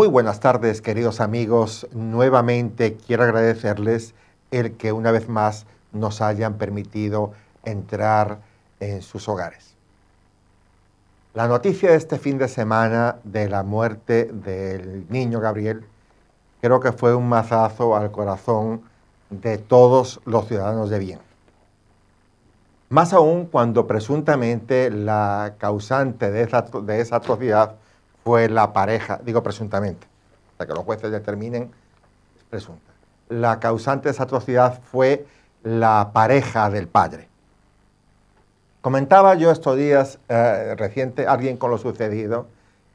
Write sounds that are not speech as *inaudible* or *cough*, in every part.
Muy buenas tardes, queridos amigos. Nuevamente quiero agradecerles el que una vez más nos hayan permitido entrar en sus hogares. La noticia de este fin de semana de la muerte del niño Gabriel creo que fue un mazazo al corazón de todos los ciudadanos de bien. Más aún cuando presuntamente la causante de esa, de esa atrocidad fue la pareja, digo presuntamente, hasta que los jueces determinen, es presunta. La causante de esa atrocidad fue la pareja del padre. Comentaba yo estos días eh, reciente alguien con lo sucedido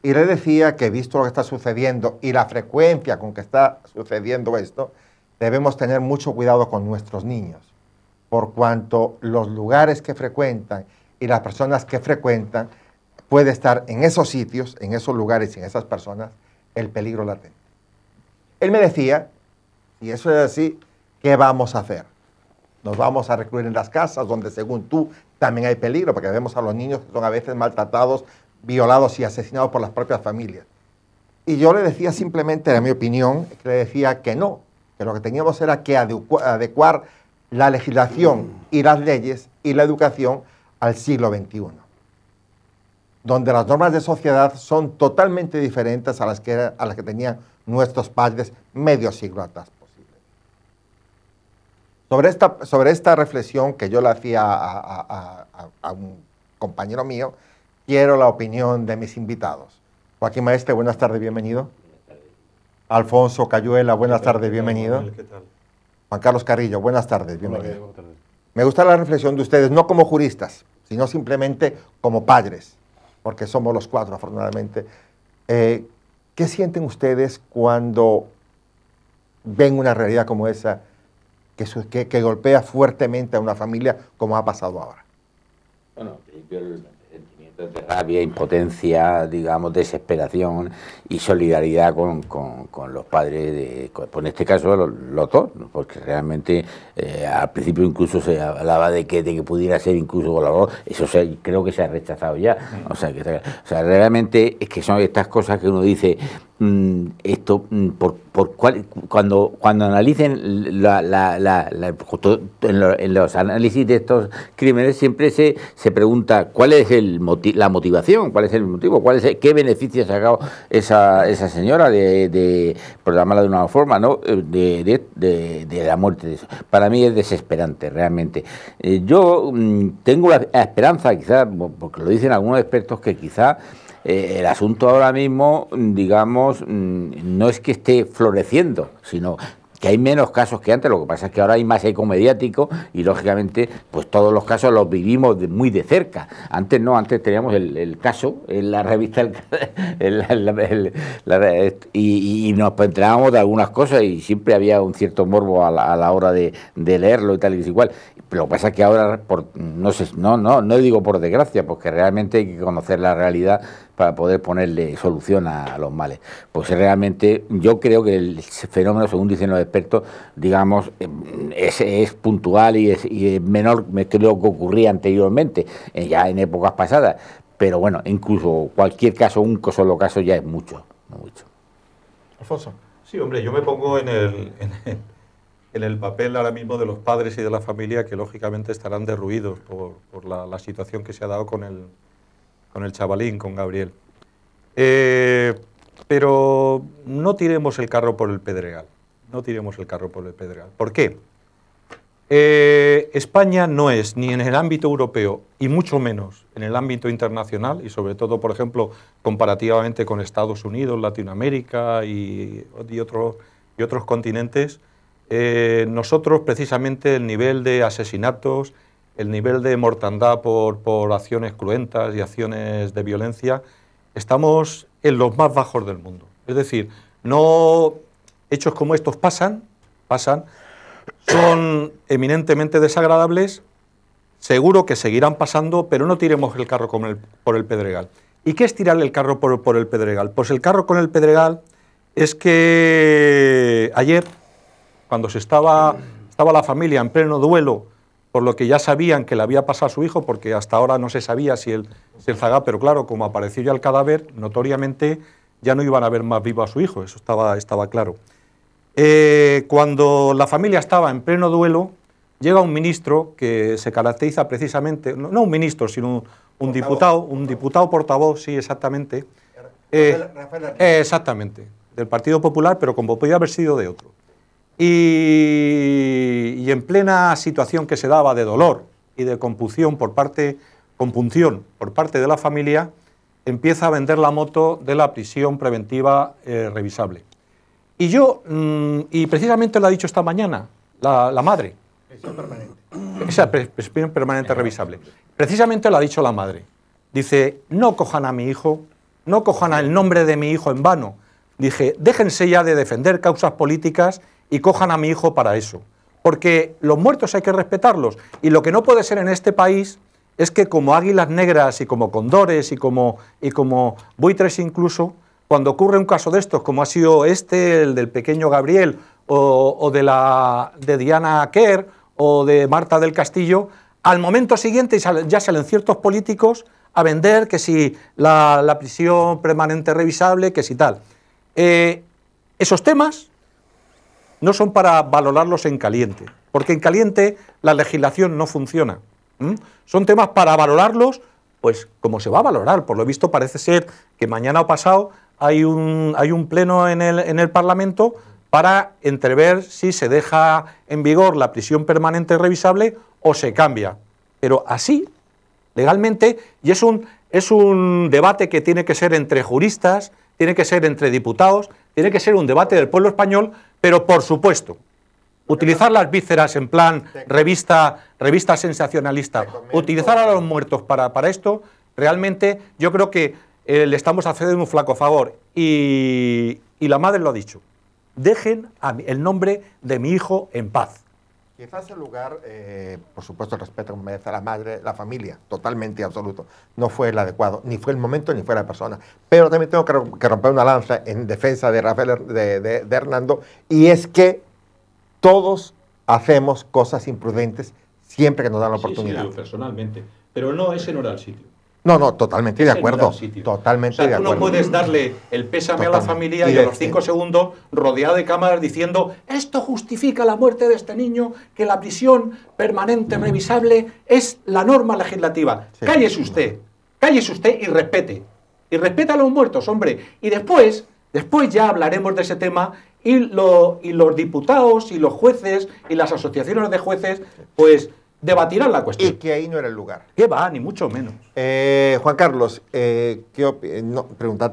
y le decía que visto lo que está sucediendo y la frecuencia con que está sucediendo esto, debemos tener mucho cuidado con nuestros niños, por cuanto los lugares que frecuentan y las personas que frecuentan puede estar en esos sitios, en esos lugares y en esas personas el peligro latente. Él me decía, y eso es así, ¿qué vamos a hacer? Nos vamos a recluir en las casas donde según tú también hay peligro, porque vemos a los niños que son a veces maltratados, violados y asesinados por las propias familias. Y yo le decía simplemente, era mi opinión, que le decía que no, que lo que teníamos era que adecuar la legislación y las leyes y la educación al siglo XXI donde las normas de sociedad son totalmente diferentes a las que, las que tenían nuestros padres medio siglo atrás. Sobre esta, sobre esta reflexión que yo le hacía a, un compañero mío, quiero la opinión de mis invitados. Joaquín Maestre, buenas tardes, bienvenido. Alfonso Cayuela, buenas tardes, bienvenido. Juan Carlos Carrillo, buenas tardes, bienvenido. Me gusta la reflexión de ustedes, no como juristas, sino simplemente como padres porque somos los cuatro afortunadamente, eh, ¿qué sienten ustedes cuando ven una realidad como esa que, golpea fuertemente a una familia como ha pasado ahora? Bueno, había impotencia, digamos, desesperación y solidaridad con, los padres, de, pues en este caso los, dos, porque realmente eh, al principio incluso se hablaba de que, que pudiera ser incluso volador, eso se, creo que se ha rechazado ya, o sea, o sea, realmente es que son estas cosas que uno dice, Mm, esto mm, por, por cuando cuando analicen la, en, los análisis de estos crímenes siempre se, se pregunta cuál es el la motivación cuál es el motivo cuál es qué beneficio ha sacado esa, esa señora de, de por de una forma no eh, de, la muerte para mí es desesperante realmente eh, yo mm, tengo la esperanza quizás porque lo dicen algunos expertos que quizá eh, el asunto ahora mismo, digamos, mm, no es que esté floreciendo, sino que hay menos casos que antes, lo que pasa es que ahora hay más eco mediático y lógicamente pues todos los casos los vivimos muy de cerca. Antes no, antes teníamos el, caso en la revista y, nos enterábamos de algunas cosas y siempre había un cierto morbo a la, hora de, leerlo y tal y igual. Lo que pasa es que ahora, por, no sé, no, no, no digo por desgracia, porque realmente hay que conocer la realidad para poder ponerle solución a, los males. Pues realmente yo creo que el fenómeno, según dicen los expertos, digamos, em, es, es puntual y es, menor que lo que ocurría anteriormente, eh, ya en épocas pasadas. Pero bueno, incluso cualquier caso, un solo caso ya es mucho, mucho. Alfonso. Sí, hombre, yo me pongo en el, en el, papel ahora mismo de los padres y de la familia que lógicamente estarán derruidos por, la situación que se ha dado con el, con el chavalín, con Gabriel. Eh, pero no tiremos el carro por el pedregal. No tiremos el carro por el pedregal. ¿Por qué? Eh, España no es, ni en el ámbito europeo, y mucho menos en el ámbito internacional, y sobre todo, por ejemplo, comparativamente con Estados Unidos, Latinoamérica y, otros continentes, eh, nosotros precisamente el nivel de asesinatos, el nivel de mortandad por, acciones cruentas y acciones de violencia, estamos en los más bajos del mundo. Es decir, no hechos como estos pasan, pasan, son eminentemente desagradables, seguro que seguirán pasando, pero no tiremos el carro por el pedregal. ¿Y qué es tirar el carro por, por el pedregal? Pues el carro con el pedregal es que ayer, cuando se estaba, estaba la familia en pleno duelo por lo que ya sabían que le había pasado a su hijo, porque hasta ahora no se sabía si él se pero claro, como apareció ya el cadáver, notoriamente ya no iban a ver más vivo a su hijo, eso estaba, estaba claro. Eh, cuando la familia estaba en pleno duelo, llega un ministro que se caracteriza precisamente, no, un ministro, sino un, diputado, un diputado portavoz, sí, exactamente. Eh, eh, exactamente, del Partido Popular, pero como podía haber sido de otro y, en plena situación que se daba de dolor y de compunción por parte, compunción por parte de la familia, empieza a vender la moto de la prisión preventiva eh, revisable. Y yo, mm, y precisamente lo ha dicho esta mañana la, la madre. Prisión permanente. Esa prisión permanente revisable. Precisamente lo ha dicho la madre. Dice, no cojan a mi hijo, no cojan el nombre de mi hijo en vano. Dije, déjense ya de defender causas políticas y cojan a mi hijo para eso. Porque los muertos hay que respetarlos. Y lo que no puede ser en este país es que como águilas negras y como condores y como, y como buitres incluso, cuando ocurre un caso de estos, como ha sido este, el del pequeño Gabriel, o, de, la, de Diana Kerr, o de Marta del Castillo, al momento siguiente ya salen ciertos políticos a vender que si la, prisión permanente revisable, que si tal. Eh, esos temas no son para valorarlos en caliente, porque en caliente la legislación no funciona. Son temas para valorarlos, pues como se va a valorar. Por lo visto parece ser que mañana o pasado hay un, hay un pleno en el, en el Parlamento para entrever si se deja en vigor la prisión permanente revisable o se cambia. Pero así, legalmente, y es un, es un debate que tiene que ser entre juristas, tiene que ser entre diputados, tiene que ser un debate del pueblo español pero por supuesto, utilizar las vísceras en plan revista, revista sensacionalista, utilizar a los muertos para, esto, realmente yo creo que eh, le estamos haciendo un flaco favor. Y, y la madre lo ha dicho. Dejen el nombre de mi hijo en paz. Quizás el lugar, eh, por supuesto, el respeto que merece a la madre, la familia, totalmente y absoluto, no fue el adecuado, ni fue el momento ni fue la persona. Pero también tengo que romper una lanza en defensa de Rafael, de, Hernando, y es que todos hacemos cosas imprudentes siempre que nos dan la oportunidad. Sí, yo personalmente, pero no, ese no era el sitio. No, no, totalmente de acuerdo. Totalmente de acuerdo. Tú no puedes darle el pésame a la familia y, a los este- cinco segundos rodeado de cámaras diciendo esto justifica la muerte de este niño, que la prisión permanente revisable es la norma legislativa. Cállese usted, cállese usted y respete. Y respeta a los muertos, hombre. Y después, después ya hablaremos de ese tema y, y los diputados y los jueces y las asociaciones de jueces, pues debatirán la cuestión. Y que ahí no era el lugar. Que va, ni mucho menos. Eh, Juan Carlos, eh, ¿qué eh,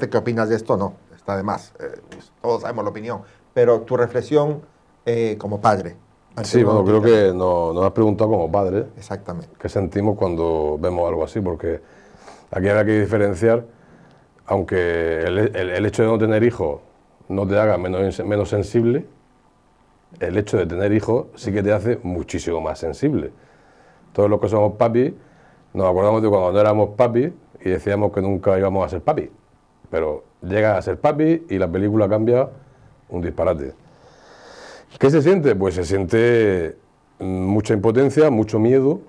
qué opinas de esto, no, está de más. Eh, pues, todos sabemos la opinión, pero tu reflexión como padre. Sí, bueno, creo que nos, has preguntado como padre. Exactamente. ¿Qué sentimos cuando vemos algo así? Porque aquí hay que diferenciar, aunque el, hecho de no tener hijos no te haga menos, menos sensible, el hecho de tener hijos sí que te hace muchísimo más sensible. Todos los que somos papi nos acordamos de cuando no éramos papi y decíamos que nunca íbamos a ser papi, Pero llega a ser papi y la película cambia un disparate. ¿Qué se siente? Pues se siente mm, mucha impotencia, mucho miedo,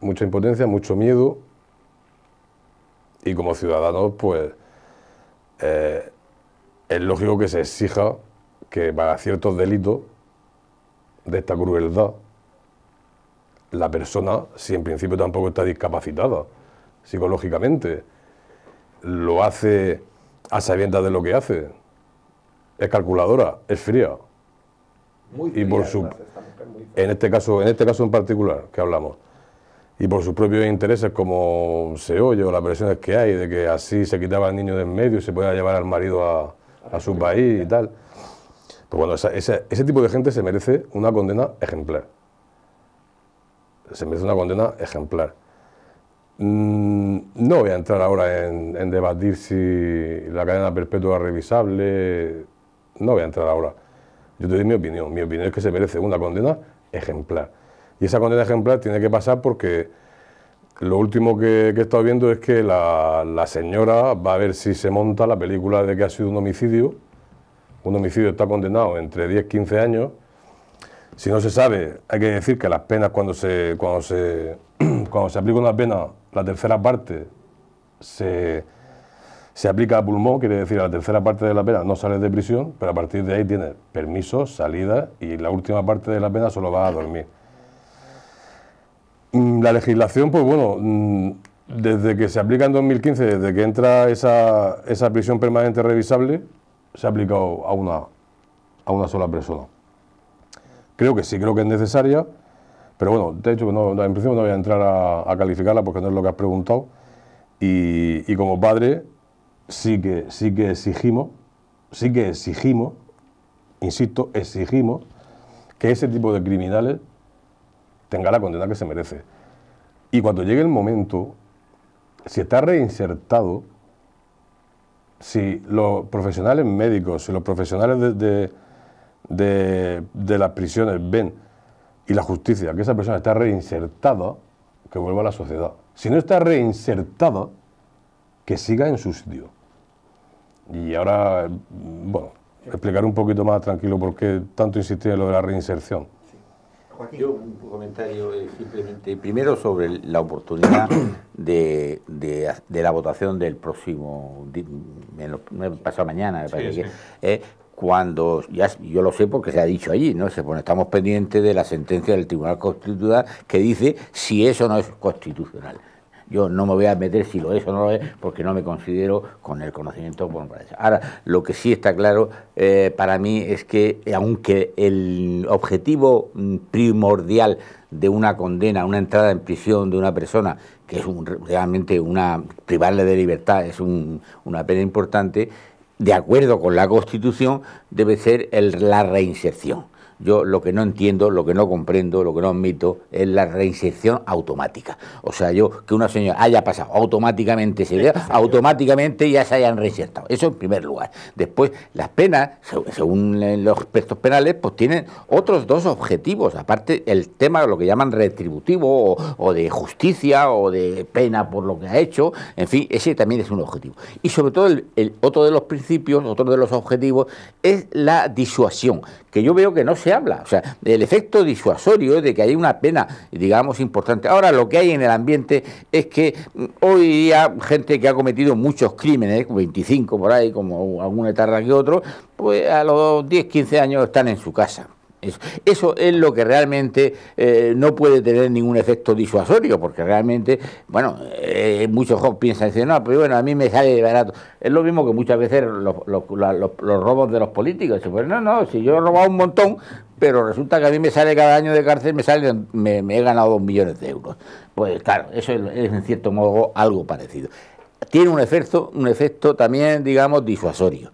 mucha impotencia, mucho miedo. Y como ciudadanos, pues eh, es lógico que se exija que para ciertos delitos de esta crueldad la persona, si en principio tampoco está discapacitada psicológicamente, lo hace a sabiendas de lo que hace, es calculadora, es fría. Muy y por su, en este caso, en este caso en particular que hablamos, y por sus propios intereses como se oye o las presiones que hay de que así se quitaba al niño de en medio y se podía llevar al marido a, su país y tal. Pues bueno, ese tipo de gente se merece una condena ejemplar se merece una condena ejemplar. Mm, no voy a entrar ahora en, debatir si la cadena perpetua es revisable, no voy a entrar ahora. Yo te doy mi opinión, mi opinión es que se merece una condena ejemplar. Y esa condena ejemplar tiene que pasar porque lo último que, he estado viendo es que la, la, señora va a ver si se monta la película de que ha sido un homicidio. Un homicidio está condenado entre 10 y 15 años si no se sabe, hay que decir que las penas cuando se, cuando se, *clears throat* cuando se aplica una pena, la tercera parte se, se aplica a pulmón, quiere decir a la tercera parte de la pena no sales de prisión, pero a partir de ahí tienes permiso, salida y la última parte de la pena solo va a dormir. Mm, la legislación, pues bueno, mm, desde que se aplica en 2015, desde que entra esa, esa prisión permanente revisable, se ha aplicado a una, a una sola persona. Creo que sí, creo que es necesaria, pero bueno, de hecho, no, en principio no voy a entrar a, calificarla porque no es lo que has preguntado. Y, como padre, sí que, sí que exigimos, sí que exigimos, insisto, exigimos que ese tipo de criminales tenga la condena que se merece. Y cuando llegue el momento, si está reinsertado, si los profesionales médicos, si los profesionales de de, las prisiones ven y la justicia, que esa persona está reinsertada, que vuelva a la sociedad. Si no está reinsertado que siga en su sitio. Y ahora, bueno, explicar un poquito más tranquilo por qué tanto insistir en lo de la reinserción. Yo un comentario eh, simplemente, primero sobre la oportunidad *coughs* de, la votación del próximo, pasado mañana, eh, cuando, ya, yo lo sé porque se ha dicho allí, ¿no? Se pone, estamos pendientes de la sentencia del Tribunal Constitucional que dice si eso no es constitucional. Yo no me voy a meter si lo es o no lo es, porque no me considero con el conocimiento por Ahora, lo que sí está claro eh, para mí es que, eh, aunque el objetivo mm, primordial de una condena, una entrada en prisión de una persona, que es realmente una privarle de libertad, es una pena importante, de acuerdo con la Constitución, debe ser la reinserción yo lo que no entiendo, lo que no comprendo, lo que no admito, es la reinserción automática. O sea, yo que una señora haya pasado automáticamente, se vea, *laughs* automáticamente ya se hayan reinsertado. Eso en primer lugar. Después, las penas, según los expertos penales, pues tienen otros dos objetivos. Aparte, el tema, de lo que llaman retributivo o, de justicia o de pena por lo que ha hecho, en fin, ese también es un objetivo. Y sobre todo, el otro de los principios, otro de los objetivos, es la disuasión, que yo veo que no se habla. O sea, el efecto disuasorio de que hay una pena, digamos, importante. Ahora lo que hay en el ambiente es que mm, hoy día gente que ha cometido muchos crímenes, 25 por ahí, como alguna etarra que otro, pues a los 10, 15 años están en su casa. Eso, es lo que realmente eh, no puede tener ningún efecto disuasorio, porque realmente, bueno, eh, muchos piensan, dicen, no, pero bueno, a mí me sale barato. Es lo mismo que muchas veces los, robos de los políticos. pues no, no, si yo he robado un montón, pero resulta que a mí me sale cada año de cárcel, me, sale, me, he ganado dos millones de euros. Pues claro, eso es, en cierto modo algo parecido tiene un efecto, un efecto también, digamos, disuasorio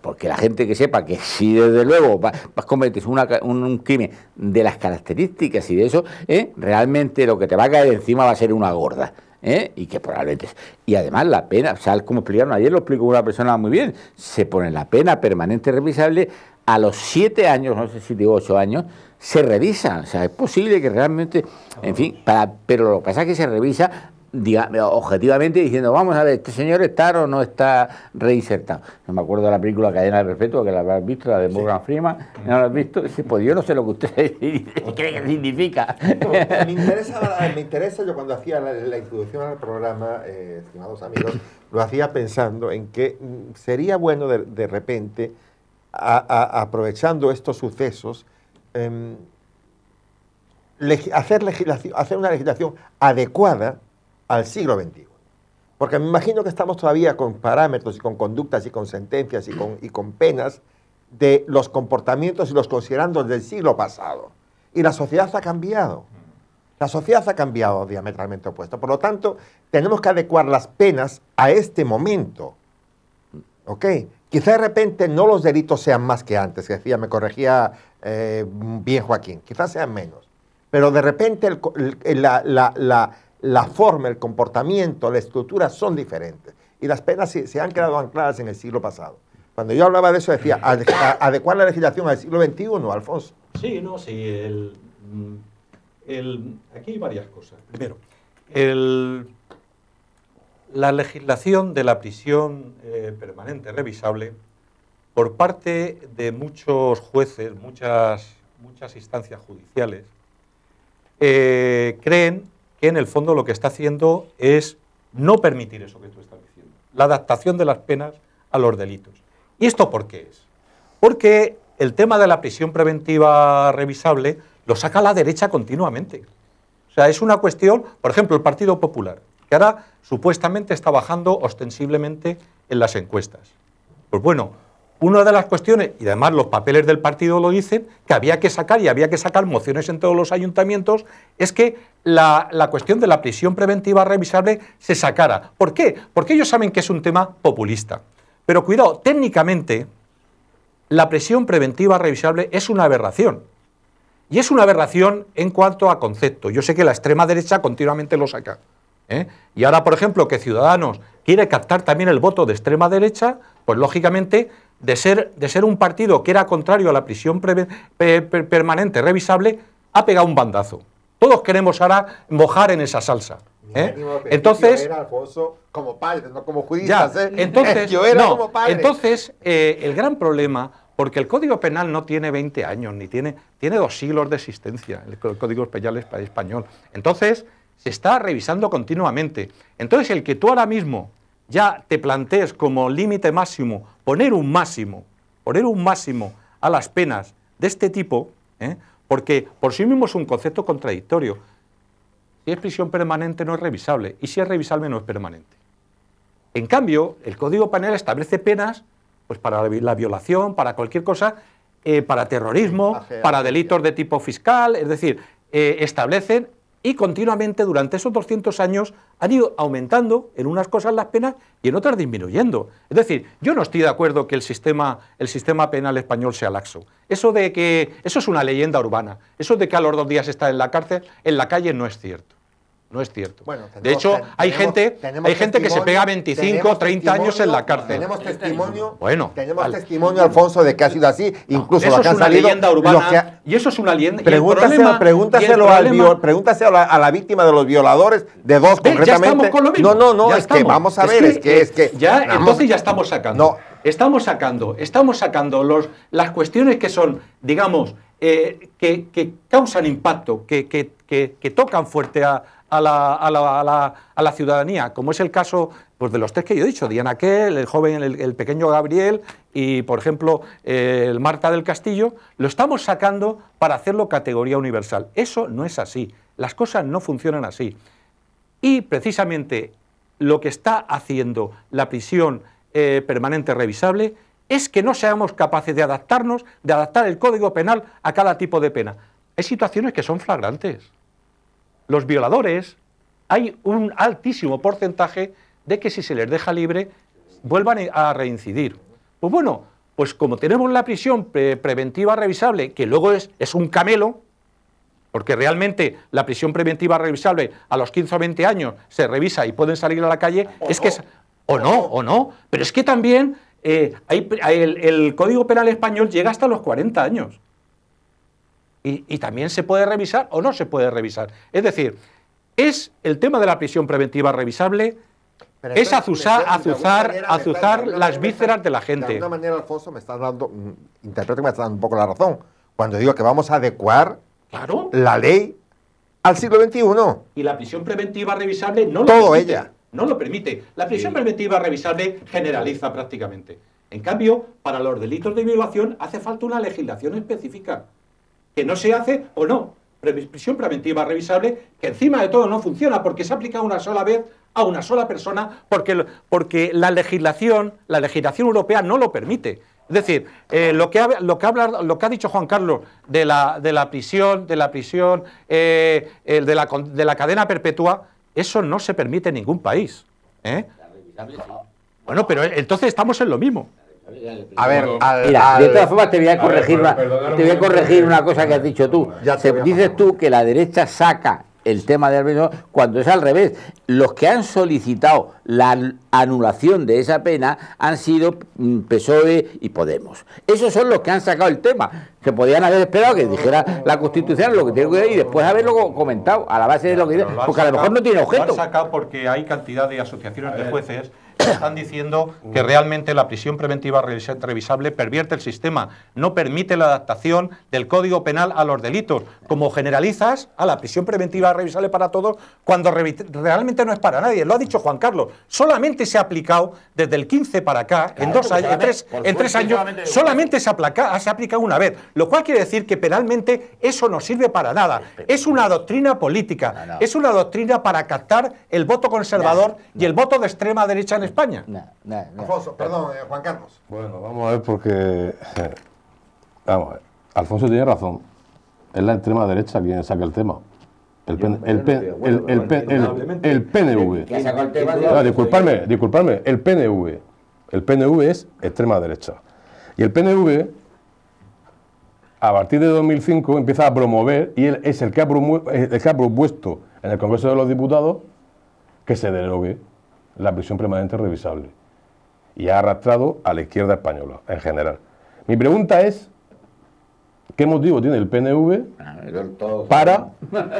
porque la gente que sepa que si desde luego vas, cometes un, crimen de las características y de eso, ¿eh? realmente lo que te va a caer encima va a ser una gorda. ¿eh? Y que probablemente Y además la pena, o sea, como explicaron ayer, lo explicó una persona muy bien, se pone la pena permanente revisable a los siete años, no sé si digo ocho años, se revisa. O sea, es posible que realmente, en fin, pero lo que pasa es que se revisa objetivamente diciendo, vamos a ver, este señor está o no está reinsertado. No me acuerdo de la película Cadena Perfecto, que la habrás visto, la de Morgan Freeman, no la has visto, pues yo no sé lo que usted *laughs* cree que significa. me, interesa, yo cuando hacía la, introducción al programa, eh, estimados amigos, lo hacía pensando en que mm, sería bueno de, repente, aprovechando estos sucesos, em, hacer, legislación, hacer una legislación adecuada al siglo XXI. Porque me imagino que estamos todavía con parámetros y con conductas y con sentencias y con, penas de los comportamientos y los considerandos del siglo pasado. Y la sociedad ha cambiado. La sociedad ha cambiado diametralmente opuesto. Por lo tanto, tenemos que adecuar las penas a este momento. ¿Ok? Quizá de repente no los delitos sean más que antes, que decía, me corregía eh, bien Joaquín, quizás sean menos. Pero de repente la la forma, el comportamiento, la estructura son diferentes. Y las penas se, han quedado ancladas en el siglo pasado. Cuando yo hablaba de eso decía, adecuar la legislación al siglo XXI, Alfonso. Sí, no, sí. Mm, aquí hay varias cosas. Primero, la legislación de la prisión eh, permanente revisable, por parte de muchos jueces, muchas, muchas instancias judiciales, eh, creen que en el fondo lo que está haciendo es no permitir eso que tú estás diciendo, la adaptación de las penas a los delitos. ¿Y esto por qué es? Porque el tema de la prisión preventiva revisable lo saca la derecha continuamente. O sea, es una cuestión, por ejemplo, el Partido Popular, que ahora supuestamente está bajando ostensiblemente en las encuestas. Pues bueno, una de las cuestiones, y además los papeles del partido lo dicen, que había que sacar y había que sacar mociones en todos los ayuntamientos, es que la, cuestión de la prisión preventiva revisable se sacara. ¿Por qué? Porque ellos saben que es un tema populista. Pero cuidado, técnicamente la prisión preventiva revisable es una aberración. Y es una aberración en cuanto a concepto. Yo sé que la extrema derecha continuamente lo saca. ¿eh? Y ahora, por ejemplo, que Ciudadanos quiere captar también el voto de extrema derecha, pues lógicamente de ser, de ser un partido que era contrario a la prisión permanente revisable, ha pegado un bandazo. Todos queremos ahora mojar en esa salsa. ¿eh? Entonces, como padre, no como ¿eh? entonces *laughs* eh, el gran problema, porque el Código Penal no tiene 20 años, ni tiene, tiene dos siglos de existencia, el Código Penal español. Entonces, se está revisando continuamente. Entonces, el que tú ahora mismo ya te plantees como límite máximo, poner un máximo, poner un máximo a las penas de este tipo, ¿eh? porque por sí mismo es un concepto contradictorio. Si es prisión permanente no es revisable y si es revisable no es permanente. En cambio, el Código Penal establece penas pues para la violación, para cualquier cosa, eh, para terrorismo, para delitos de tipo fiscal, es decir, eh, establecen y continuamente durante esos 200 años han ido aumentando en unas cosas las penas y en otras disminuyendo. Es decir, yo no estoy de acuerdo que el sistema, el sistema penal español sea laxo. Eso de que eso es una leyenda urbana, eso de que a los dos días está en la cárcel, en la calle no es cierto. No es cierto. Bueno, de hecho, hay gente, hay gente que se pega 25, 30 años en la cárcel. Tenemos testimonio, tenemos testimonio, Alfonso, de que ha sido así. Incluso lo que es una leyenda urbana. y eso es una leyenda. Pregúntaselo, pregúntaselo, a, la, víctima de los violadores, de dos concretamente. no, no, no, es que vamos a ver, que, ya, entonces ya estamos sacando. Estamos sacando, estamos sacando los, las cuestiones que son, digamos, eh, que, causan impacto, que tocan fuerte a a la, a la, a la, ciudadanía, como es el caso pues, de los tres que yo he dicho, Diana Kell, el joven, el, pequeño Gabriel y, por ejemplo, el Marta del Castillo, lo estamos sacando para hacerlo categoría universal. Eso no es así, las cosas no funcionan así. Y precisamente lo que está haciendo la prisión eh, permanente revisable es que no seamos capaces de adaptarnos, de adaptar el código penal a cada tipo de pena. Hay situaciones que son flagrantes los violadores, hay un altísimo porcentaje de que si se les deja libre vuelvan a reincidir. Pues bueno, pues como tenemos la prisión preventiva revisable, que luego es, es un camelo, porque realmente la prisión preventiva revisable a los 15 o 20 años se revisa y pueden salir a la calle, es que es, o no, o no, pero es que también eh, hay, el, el Código Penal español llega hasta los 40 años y, también se puede revisar o no se puede revisar. Es decir, ¿es el tema de la prisión preventiva revisable? es azuzar, azuzar, azuzar las vísceras de la gente. De alguna manera, Alfonso, me estás dando, mm, interpreto que me estás dando un poco la razón, cuando digo que vamos a adecuar la ley al siglo XXI. Y la prisión preventiva revisable no lo permite, ella. No lo permite. La prisión preventiva revisable generaliza prácticamente. En cambio, para los delitos de violación hace falta una legislación específica que no se hace o no. Prisión preventiva revisable, que encima de todo no funciona porque se aplica una sola vez a una sola persona, porque, porque la, legislación, la legislación europea no lo permite. Es decir, eh, lo, que ha, lo, que lo que ha dicho Juan Carlos de la, de la prisión, de la prisión, eh, de, la, de la cadena perpetua, eso no se permite en ningún país. ¿eh? Bueno, pero eh, entonces estamos en lo mismo. A ver, Mira, de todas formas te voy a corregir, una, te voy a corregir una cosa que has dicho tú. dices tú que la derecha saca el tema de arbitrio cuando es al revés. Los que han solicitado la anulación de esa pena han sido mm, PSOE y Podemos. Esos son los que han sacado el tema. Se podían haber esperado que dijera la Constitución lo que tiene que decir y después haberlo comentado a la base de lo que dice, porque a lo mejor no tiene objeto. Lo sacado porque hay cantidad de asociaciones de jueces están diciendo que realmente la prisión preventiva revisable pervierte el sistema, no permite la adaptación del Código Penal a los delitos, como generalizas a la prisión preventiva revisable para todos cuando realmente no es para nadie. Lo ha dicho Juan Carlos, solamente se ha aplicado desde el 15 para acá, en dos pues, años, en tres, años, pues, solamente se, aplaca, ha aplicado una vez, lo cual quiere decir que penalmente eso no sirve para nada. Es una doctrina política, es una doctrina para captar el voto conservador y el voto de extrema derecha en España. Alfonso, perdón, eh, Juan Carlos. Bueno, vamos a ver porque... vamos a ver. Alfonso tiene razón. Es la extrema derecha quien saca el tema. El, PNV. disculpadme, disculpadme. El PNV. El PNV ¿eh? es extrema derecha. Y el PNV, a partir de 2005, empieza a promover, y es el que ha, el que ha propuesto en el Congreso de los Diputados, que se derogue la prisión permanente revisable y ha arrastrado a la izquierda española en general. Mi pregunta es, ¿qué motivo tiene el PNV para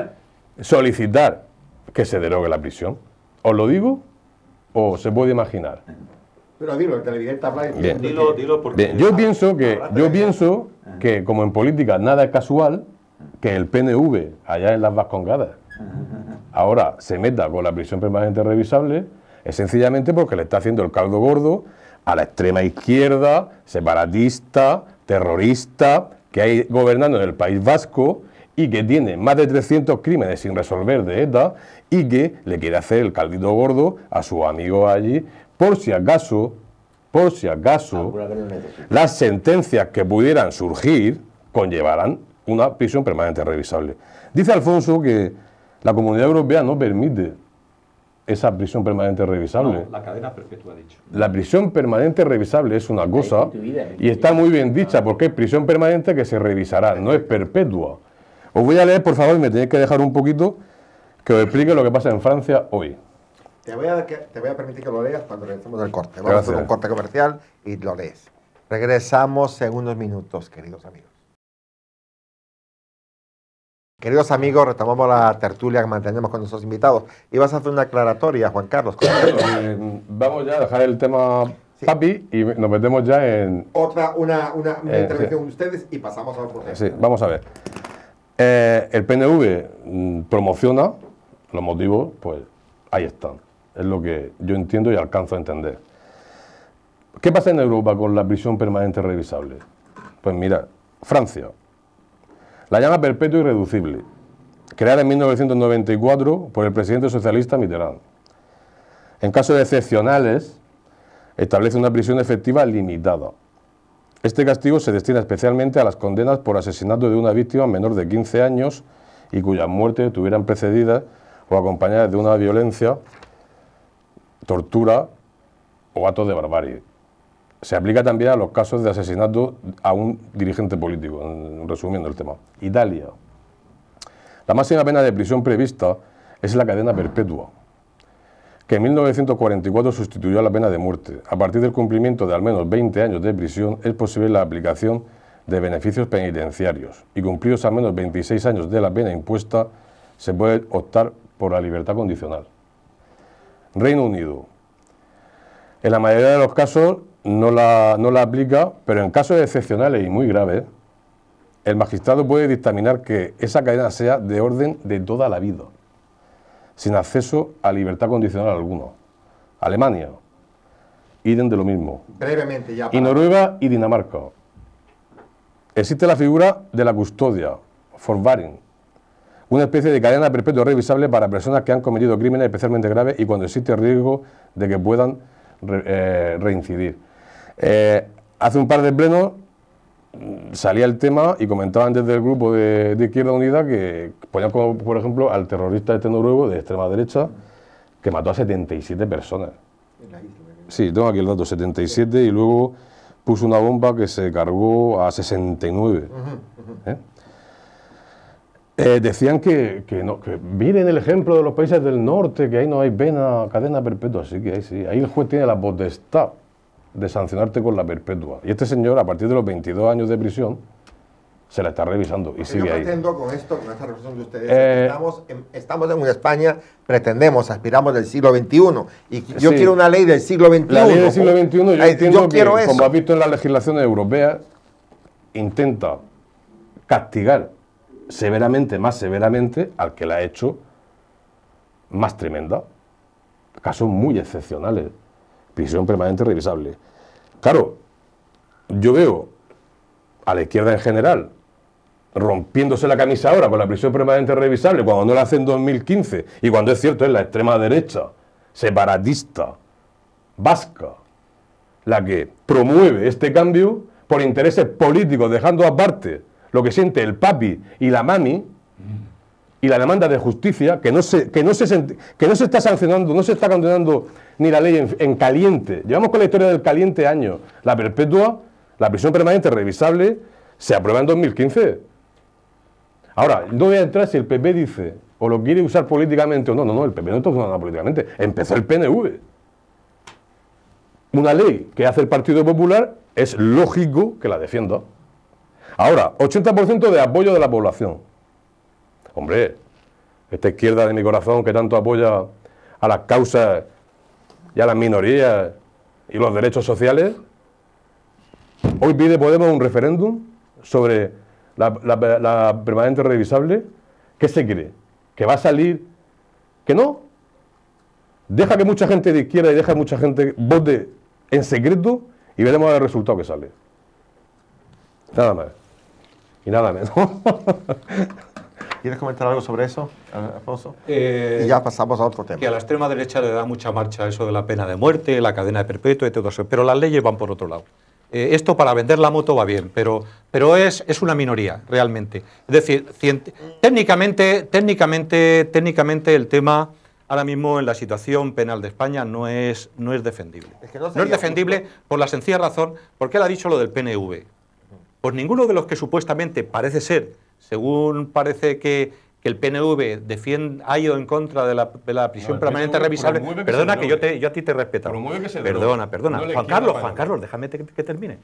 *laughs* solicitar que se derogue la prisión? ¿Os lo digo o se puede imaginar? Pero dilo, el televidente Dilo, dilo porque... Yo pienso, que, yo pienso que, como en política nada es casual, que el PNV, allá en las Vascongadas, *laughs* ahora se meta con la prisión permanente revisable es sencillamente porque le está haciendo el caldo gordo a la extrema izquierda, separatista, terrorista, que hay gobernando en el País Vasco y que tiene más de 300 crímenes sin resolver de ETA y que le quiere hacer el caldito gordo a su amigo allí, por si acaso, por si acaso, ah, las sentencias que pudieran surgir conllevarán una prisión permanente revisable. Dice Alfonso que la comunidad europea no permite esa prisión permanente revisable. No, la cadena perpetua, dicho. La prisión permanente revisable es una cosa y está muy bien dicha porque es prisión permanente que se revisará, no es perpetua. Os voy a leer, por favor, y me tenéis que dejar un poquito que os explique lo que pasa en Francia hoy. Te voy a, permitir que lo leas cuando regresemos del corte. Vamos a hacer un corte comercial y lo lees. Regresamos en unos minutos, queridos amigos. Queridos amigos, retomamos la tertulia que mantenemos con nuestros invitados. Y vas a hacer una aclaratoria, Juan Carlos. Eh, vamos ya a dejar el tema papi y nos metemos ya en... Otra, una, eh, intervención de ustedes y pasamos a proceso. Sí, vamos a ver. Eh, el PNV mm, promociona los motivos, pues ahí están. Es lo que yo entiendo y alcanzo a entender. ¿Qué pasa en Europa con la prisión permanente revisable? Pues mira, Francia, la llama perpetua irreducible, creada en 1994 por el presidente socialista Mitterrand. En casos excepcionales, establece una prisión efectiva limitada. Este castigo se destina especialmente a las condenas por asesinato de una víctima menor de 15 años y cuya muerte tuvieran precedidas o acompañadas de una violencia, tortura o actos de barbarie se aplica también a los casos de asesinato a un dirigente político, resumiendo el tema. Italia. La máxima pena de prisión prevista es la cadena perpetua, que en 1944 sustituyó a la pena de muerte. A partir del cumplimiento de al menos 20 años de prisión es posible la aplicación de beneficios penitenciarios y cumplidos al menos 26 años de la pena impuesta se puede optar por la libertad condicional. Reino Unido. En la mayoría de los casos no la, no la aplica, pero en casos excepcionales y muy graves, el magistrado puede dictaminar que esa cadena sea de orden de toda la vida, sin acceso a libertad condicional alguno. Alemania, idem de lo mismo. Y Noruega y Dinamarca. Existe la figura de la custodia, forbarin una especie de cadena perpetua revisable para personas que han cometido crímenes especialmente graves y cuando existe riesgo de que puedan eh, reincidir. Eh, hace un par de plenos mm, salía el tema y comentaban desde el grupo de, Izquierda Unida que ponían como, por ejemplo, al terrorista este noruego de extrema derecha que mató a 77 personas. Sí, tengo aquí el dato, 77 y luego puso una bomba que se cargó a 69. Eh, eh, decían que, miren el ejemplo de los países del norte, que ahí no hay pena, cadena perpetua, así que ahí sí, ahí el juez tiene la potestad de sancionarte con la perpetua. Y este señor, a partir de los 22 años de prisión, se la está revisando y sigue ahí. pretendo con esto, con esta de ustedes, eh, estamos, en, una España, pretendemos, aspiramos del siglo XXI. Y yo quiero una ley del siglo XXI. La ley del siglo XXI, yo como has visto en la legislación europea intenta castigar severamente, más severamente, al que la ha hecho más tremenda. Casos muy excepcionales prisión permanente revisable. Claro, yo veo a la izquierda en general rompiéndose la camisa ahora con la prisión permanente revisable cuando no la hace en 2015 y cuando es cierto es la extrema derecha separatista vasca la que promueve este cambio por intereses políticos dejando aparte lo que siente el papi y la mami y la demanda de justicia, que no se, que no se, que no se está sancionando, no se está condenando ni la ley en, caliente. Llevamos con la historia del caliente año... La perpetua, la prisión permanente revisable, se aprueba en 2015. Ahora, no voy a entrar si el PP dice o lo quiere usar políticamente o no. No, no, el PP no está usando nada políticamente. Empezó el PNV. Una ley que hace el Partido Popular es lógico que la defienda. Ahora, 80% de apoyo de la población. Hombre, esta izquierda de mi corazón que tanto apoya a las causas y a las minorías y los derechos sociales, hoy pide Podemos un referéndum sobre la, permanente revisable. ¿Qué se cree? ¿Que va a salir? ¿Que no? Deja que mucha gente de izquierda y deja que mucha gente vote en secreto y veremos el resultado que sale. Nada más. Y nada menos. *laughs* ¿Quieres comentar algo sobre eso, Alfonso? Eh, y ya pasamos a otro tema. Que a la extrema derecha le da mucha marcha eso de la pena de muerte, la cadena de perpetua y todo eso, pero las leyes van por otro lado. Eh, esto para vender la moto va bien, pero, pero es, es una minoría realmente. Es decir, técnicamente, técnicamente, técnicamente el tema ahora mismo en la situación penal de España no es, no es defendible. no, es defendible por la sencilla razón, porque él ha dicho lo del PNV. Pues ninguno de los que supuestamente parece ser según parece que, el PNV defiende, ha ido en contra de la, prisión permanente revisable. perdona que yo, te, yo a ti te respeto. Perdona, perdona. Juan Carlos, Juan Carlos, déjame que termine.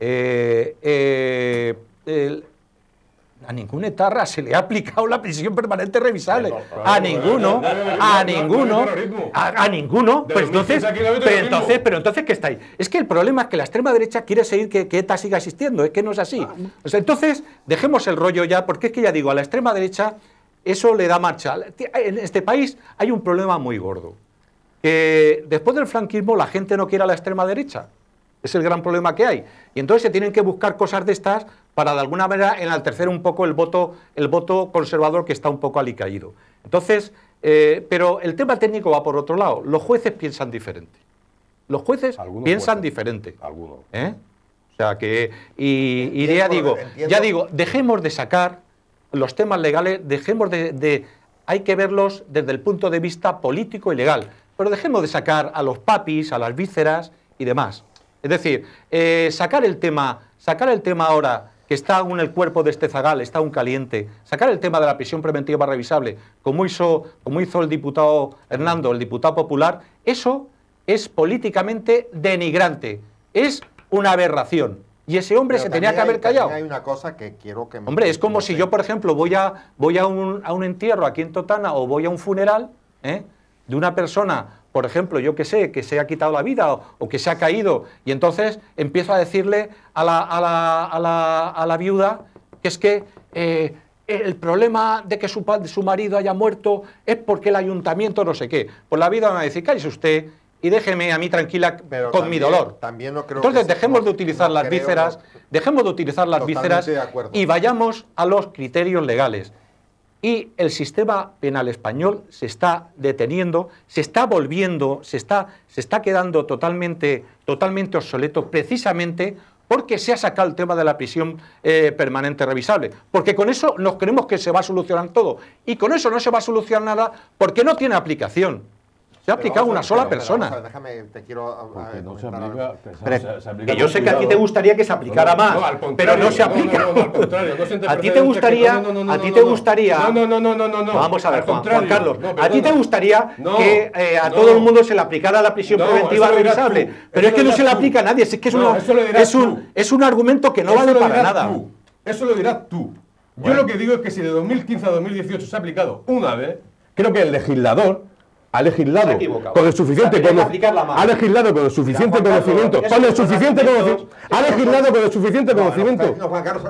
Eh, eh a ningún etarra se le ha aplicado la prisión permanente revisable. a ninguno, a ninguno, a, ninguno. Pues entonces, pero entonces, pero está ¿qué estáis? Es que el problema es que la extrema derecha quiere seguir que, que ETA siga existiendo, es que no es así. entonces, dejemos el rollo ya, porque es que ya digo, a la extrema derecha eso le da marcha. En este país hay un problema muy gordo. Que después del franquismo la gente no quiere a la extrema derecha. Es el gran problema que hay. Y entonces se tienen que buscar cosas de estas para de alguna manera enaltecer un poco el voto, el voto conservador que está un poco alicaído. Entonces, eh, pero el tema técnico va por otro lado. Los jueces piensan diferente. Los jueces piensan diferente. Algunos. ¿Eh? O sea que. Y, ya digo, ya digo, dejemos de sacar los temas legales, dejemos de, de. Hay que verlos desde el punto de vista político y legal. Pero dejemos de sacar a los papis, a las vísceras y demás. Es decir, eh, sacar, el tema, sacar el tema ahora que está aún el cuerpo de este zagal, está aún caliente, sacar el tema de la prisión preventiva revisable, como hizo, como hizo el diputado Hernando, el diputado popular, eso es políticamente denigrante, es una aberración. Y ese hombre se tenía que haber callado. Hay una cosa que quiero que Hombre, es como si yo, por ejemplo, voy a, voy a, un, entierro aquí en Totana o voy a un funeral ¿eh? de una persona por ejemplo, yo que sé, que se ha quitado la vida o, que se ha caído, y entonces empiezo a decirle a la, viuda que es que eh, el problema de que su, su marido haya muerto es porque el ayuntamiento no sé qué. por pues la viuda me va a decir, cállese usted y déjeme a mí tranquila con mi dolor. También Entonces, dejemos, de utilizar las vísceras, dejemos de utilizar las vísceras y vayamos a los criterios legales y el sistema penal español se está deteniendo, se está volviendo, se está, se está quedando totalmente, totalmente obsoleto precisamente porque se ha sacado el tema de la prisión eh, permanente revisable. Porque con eso nos creemos que se va a solucionar todo. Y con eso no se va a solucionar nada porque no tiene aplicación. Se ha aplicado una sola persona. déjame, te quiero. no se aplica, yo sé que a ti te gustaría que se aplicara más, pero no se aplica. *laughs* a ti te gustaría, a ti te gustaría. No, no, no, no, no, Vamos a ver, Juan, Carlos, a ti te gustaría que eh, a todo el mundo se le aplicara la prisión preventiva revisable, pero es que no se le aplica a nadie. Es que es, un es un argumento que no vale para nada. Eso lo dirás tú. Yo lo que digo es que si de 2015 a 2018 se ha aplicado una vez, creo que el legislador ha legislado con el suficiente ha legislado con el suficiente conocimiento con el suficiente conocimiento ha legislado con el suficiente conocimiento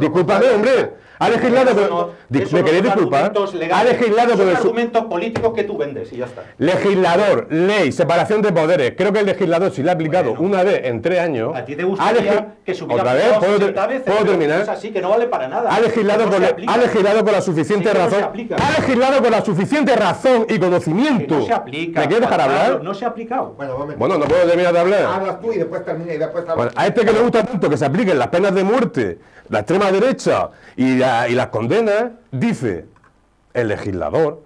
discúlpame hombre ha legislado, ¿me queréis disculpar? Ha legislado, son los argumentos políticos que tú vendes y ya está. Legislador, ley, separación de poderes. Creo que el legislador, si le ha aplicado una vez en tres años... A ti te gustaría que subiera otra vez, ¿puedo, veces, ¿puedo terminar? Es así, que no vale para nada. Ha legislado, por con, ha legislado con la suficiente razón... ha legislado con la suficiente razón y conocimiento. no se ¿Me quieres dejar hablar? No se ha aplicado. Bueno, no puedo terminar de hablar. Hablas tú y después termina y después... Bueno, a este que le gusta tanto que se apliquen las penas de muerte, la extrema derecha y y las condenas, dice el legislador,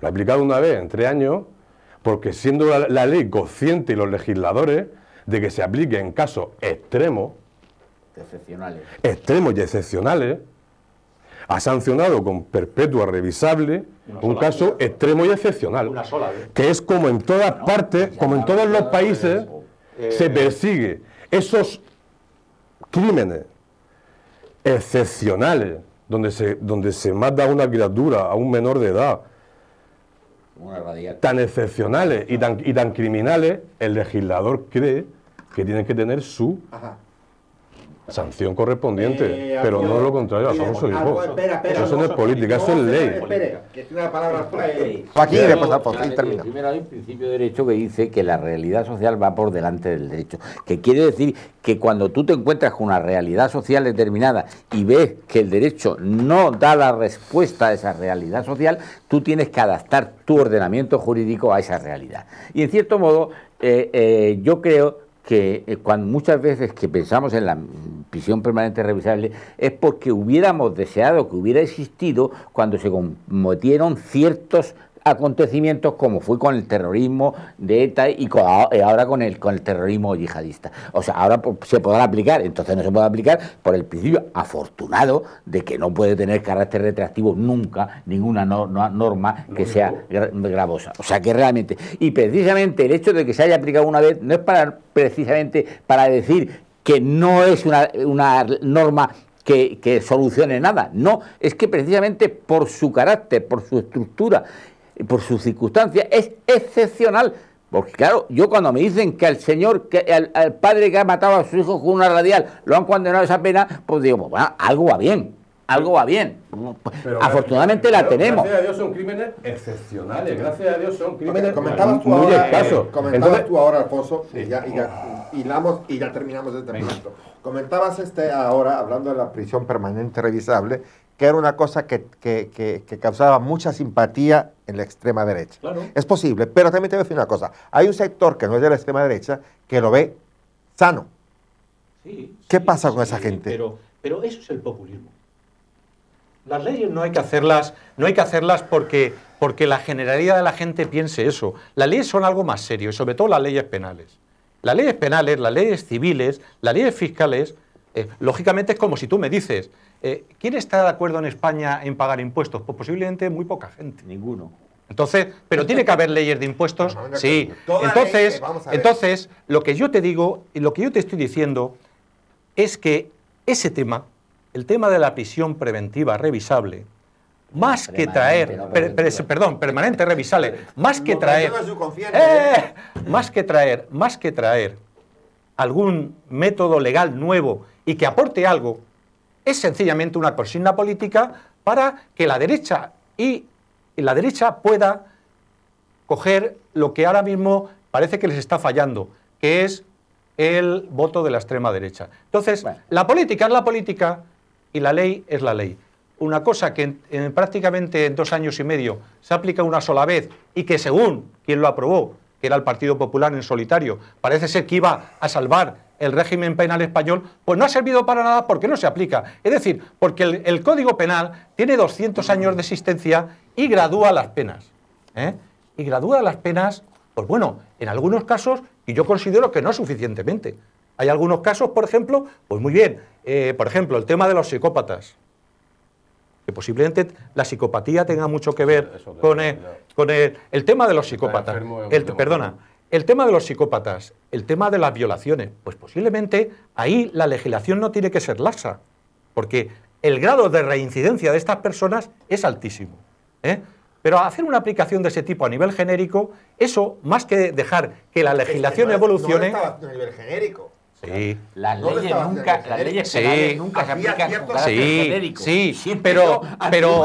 lo ha aplicado una vez en tres años, porque siendo la, ley consciente y los legisladores de que se aplique en casos extremos, extremos y excepcionales, ha sancionado con perpetua revisable un caso extremo y excepcional, que es como en todas partes, como en todos los países, se eh, persigue esos crímenes excepcionales, donde se, donde se mata una criatura a un menor de edad, tan excepcionales y tan, y tan criminales, el legislador cree que tienen que tener su Sanción correspondiente, eh, pero no lo contrario, no es política, eso es ley. Espere, que tiene una palabra Joaquín, aquí eh, Primero hay un principio de derecho que dice que la realidad social va por delante del derecho, que quiere decir que cuando tú te encuentras con una realidad social determinada y ves que el derecho no da la respuesta a esa realidad social, tú tienes que adaptar tu ordenamiento jurídico a esa realidad. Y en cierto modo, eh, yo creo que eh, cuando muchas veces que pensamos en la prisión permanente revisable es porque hubiéramos deseado que hubiera existido cuando se cometieron ciertos acontecimientos como fue con el terrorismo de ETA y eh, ahora con el, con el terrorismo yihadista. O sea, ahora se podrá aplicar, entonces no se puede aplicar por el principio afortunado de que no puede tener carácter retractivo nunca ninguna norma que sea gravosa. O sea que realmente, y precisamente el hecho de que se haya aplicado una vez no es para precisamente para decir que no es una, norma que, que, solucione nada. No, es que precisamente por su carácter, por su estructura por su circunstancia es excepcional. Porque claro, yo cuando me dicen que el señor, que el, padre que ha matado a su hijo con una radial, lo han condenado a esa pena, pues digo, bueno, pues, algo va bien, algo va bien. Pues, afortunadamente la tenemos. Gracias a Dios son crímenes excepcionales, gracias a Dios son crímenes... Comentabas tú ahora, eh, comentabas tú ahora Alfonso, y, ya, terminamos este momento. Comentabas este ahora, hablando de la prisión permanente revisable, era una cosa que, causaba mucha simpatía en la extrema derecha. Es posible, pero también te voy a decir una cosa. Hay un sector que no es de la extrema derecha que lo ve sano. ¿Qué pasa con esa gente? Pero, eso es el populismo. Las leyes no hay que hacerlas, no hay que hacerlas porque, porque la generalidad de la gente piense eso. Las leyes son algo más serio, y sobre todo las leyes penales. Las leyes penales, las leyes civiles, las leyes fiscales, eh, lógicamente es como si tú me dices, eh, ¿Quién está de acuerdo en España en pagar impuestos? Pues posiblemente muy poca gente. Ninguno. Entonces, pero tiene que haber leyes de impuestos. sí. Entonces, eh, entonces, lo que yo te digo y lo que yo te estoy diciendo es que ese tema, el tema de la prisión preventiva revisable, eh, más que traer, perdón, permanente revisable, más que traer, más que traer, más que traer algún método legal nuevo y que aporte algo, es sencillamente una consigna política para que la derecha y la derecha pueda coger lo que ahora mismo parece que les está fallando, que es el voto de la extrema derecha. Entonces, la política es la política y la ley es la ley. Una cosa que prácticamente en dos años y medio se aplica una sola vez y que según quien lo aprobó, que era el Partido Popular en solitario, parece ser que iba a salvar el régimen penal español, pues no ha servido para nada porque no se aplica. Es decir, porque el, Código Penal tiene 200 años de existencia y gradúa las penas. ¿eh? Y gradúa las penas, pues bueno, en algunos casos, y yo considero que no suficientemente. Hay algunos casos, por ejemplo, pues muy bien, eh, por ejemplo, el tema de los psicópatas que posiblemente la psicopatía tenga mucho que ver eh, con, el, el, tema de los psicópatas. perdona, el tema de los psicópatas, el tema de las violaciones, pues posiblemente ahí la legislación no tiene que ser laxa, porque el grado de reincidencia de estas personas es altísimo. ¿eh? Pero hacer una aplicación de ese tipo a nivel genérico, eso, más que dejar que la legislación evolucione... a nivel genérico. Sí. Las leyes nunca, se aplican sí, Sí, pero, pero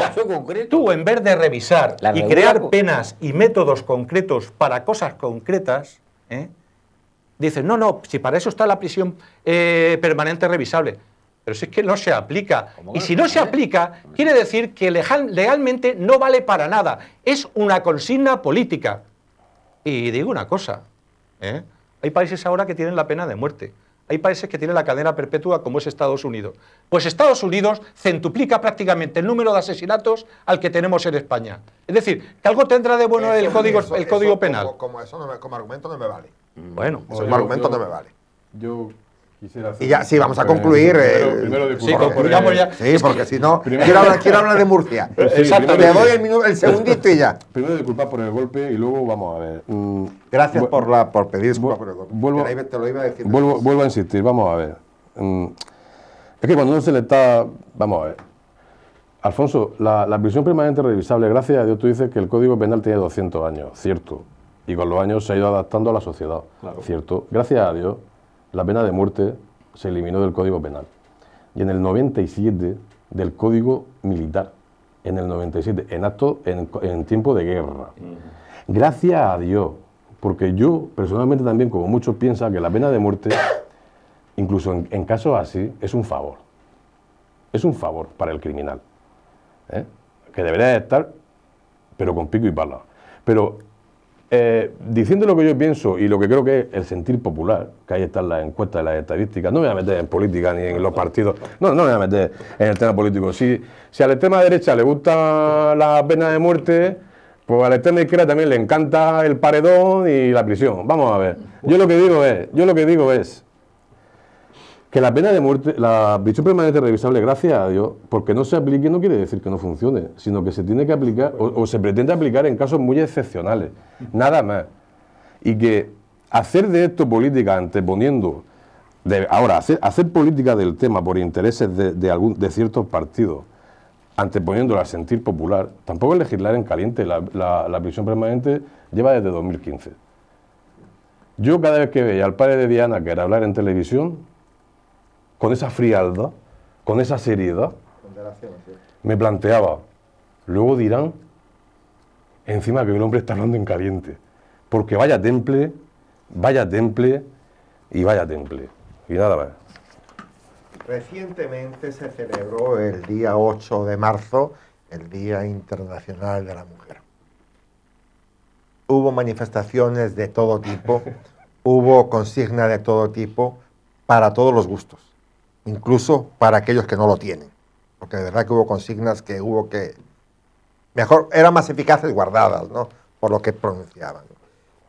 tú en vez de revisar y crear penas y métodos concretos para cosas concretas, ¿eh? dices, no, no, si para eso está la prisión eh, permanente revisable. Pero si es que no se aplica. Y si no se aplica, quiere decir que legalmente no vale para nada. Es una consigna política. Y digo una cosa, ¿eh? hay países ahora que tienen la pena de muerte. Hay países que tienen la cadena perpetua, como es Estados Unidos. Pues Estados Unidos centuplica prácticamente el número de asesinatos al que tenemos en España. Es decir, que algo tendrá de bueno el Código, Penal. Como, eso como argumento no me vale. Bueno, como argumento no me vale. Yo y ya, sí, vamos a concluir. Primero, eh, sí, sí, porque si no, quiero hablar, *laughs* quiero hablar de Murcia. Exacto. Te doy el, minuto, *laughs* segundito y ya. Primero disculpar por el golpe y luego vamos a ver. Mm, gracias por, la, por pedir disculpas por el golpe. Vuelvo, te lo iba a decir. Vuelvo, a insistir, vamos a ver. Mm, es que cuando uno se le está... Vamos a ver. Alfonso, la, la prisión permanente revisable, gracias a Dios tú dices que el Código Penal tiene 200 años, cierto. Y con los años se ha ido adaptando a la sociedad, cierto. Gracias a Dios, la pena de muerte se eliminó del Código Penal. Y en el 97 del Código Militar. En el 97, en acto, en, tiempo de guerra. Gracias a Dios, porque yo personalmente también, como muchos piensan, que la pena de muerte, incluso en, casos así, es un favor. Es un favor para el criminal. ¿eh? Que debería estar, pero con pico y pala. Pero eh, diciendo lo que yo pienso y lo que creo que es el sentir popular, que ahí están las encuestas y las estadísticas, no me voy a meter en política ni en los partidos, no, no me voy a meter en el tema político. Si, si al extrema derecha le gusta la pena de muerte, pues a la extrema izquierda también le encanta el paredón y la prisión. Vamos a ver. Yo lo que digo es, yo lo que digo es, que la pena de muerte, la prisión permanente revisable, gracias a Dios, porque no se aplique no quiere decir que no funcione, sino que se tiene que aplicar o, se pretende aplicar en casos muy excepcionales, nada más. Y que hacer de esto política anteponiendo, ahora, hacer, política del tema por intereses de, algún, de ciertos partidos, anteponiéndola a sentir popular, tampoco es legislar en caliente. La, la, prisión permanente lleva desde 2015. Yo cada vez que veía al padre de Diana que era hablar en televisión, con esa frialdad, con esa seriedad, me planteaba, luego dirán, encima que el hombre está hablando en caliente, porque vaya temple, vaya temple y vaya temple. Y nada más. Recientemente se celebró el día 8 de marzo, el Día Internacional de la Mujer. Hubo manifestaciones de todo tipo, *laughs* hubo consigna de todo tipo, para todos los gustos incluso para aquellos que no lo tienen. Porque de verdad que hubo consignas que hubo que... Mejor, eran más eficaces guardadas, ¿no? Por lo que pronunciaban.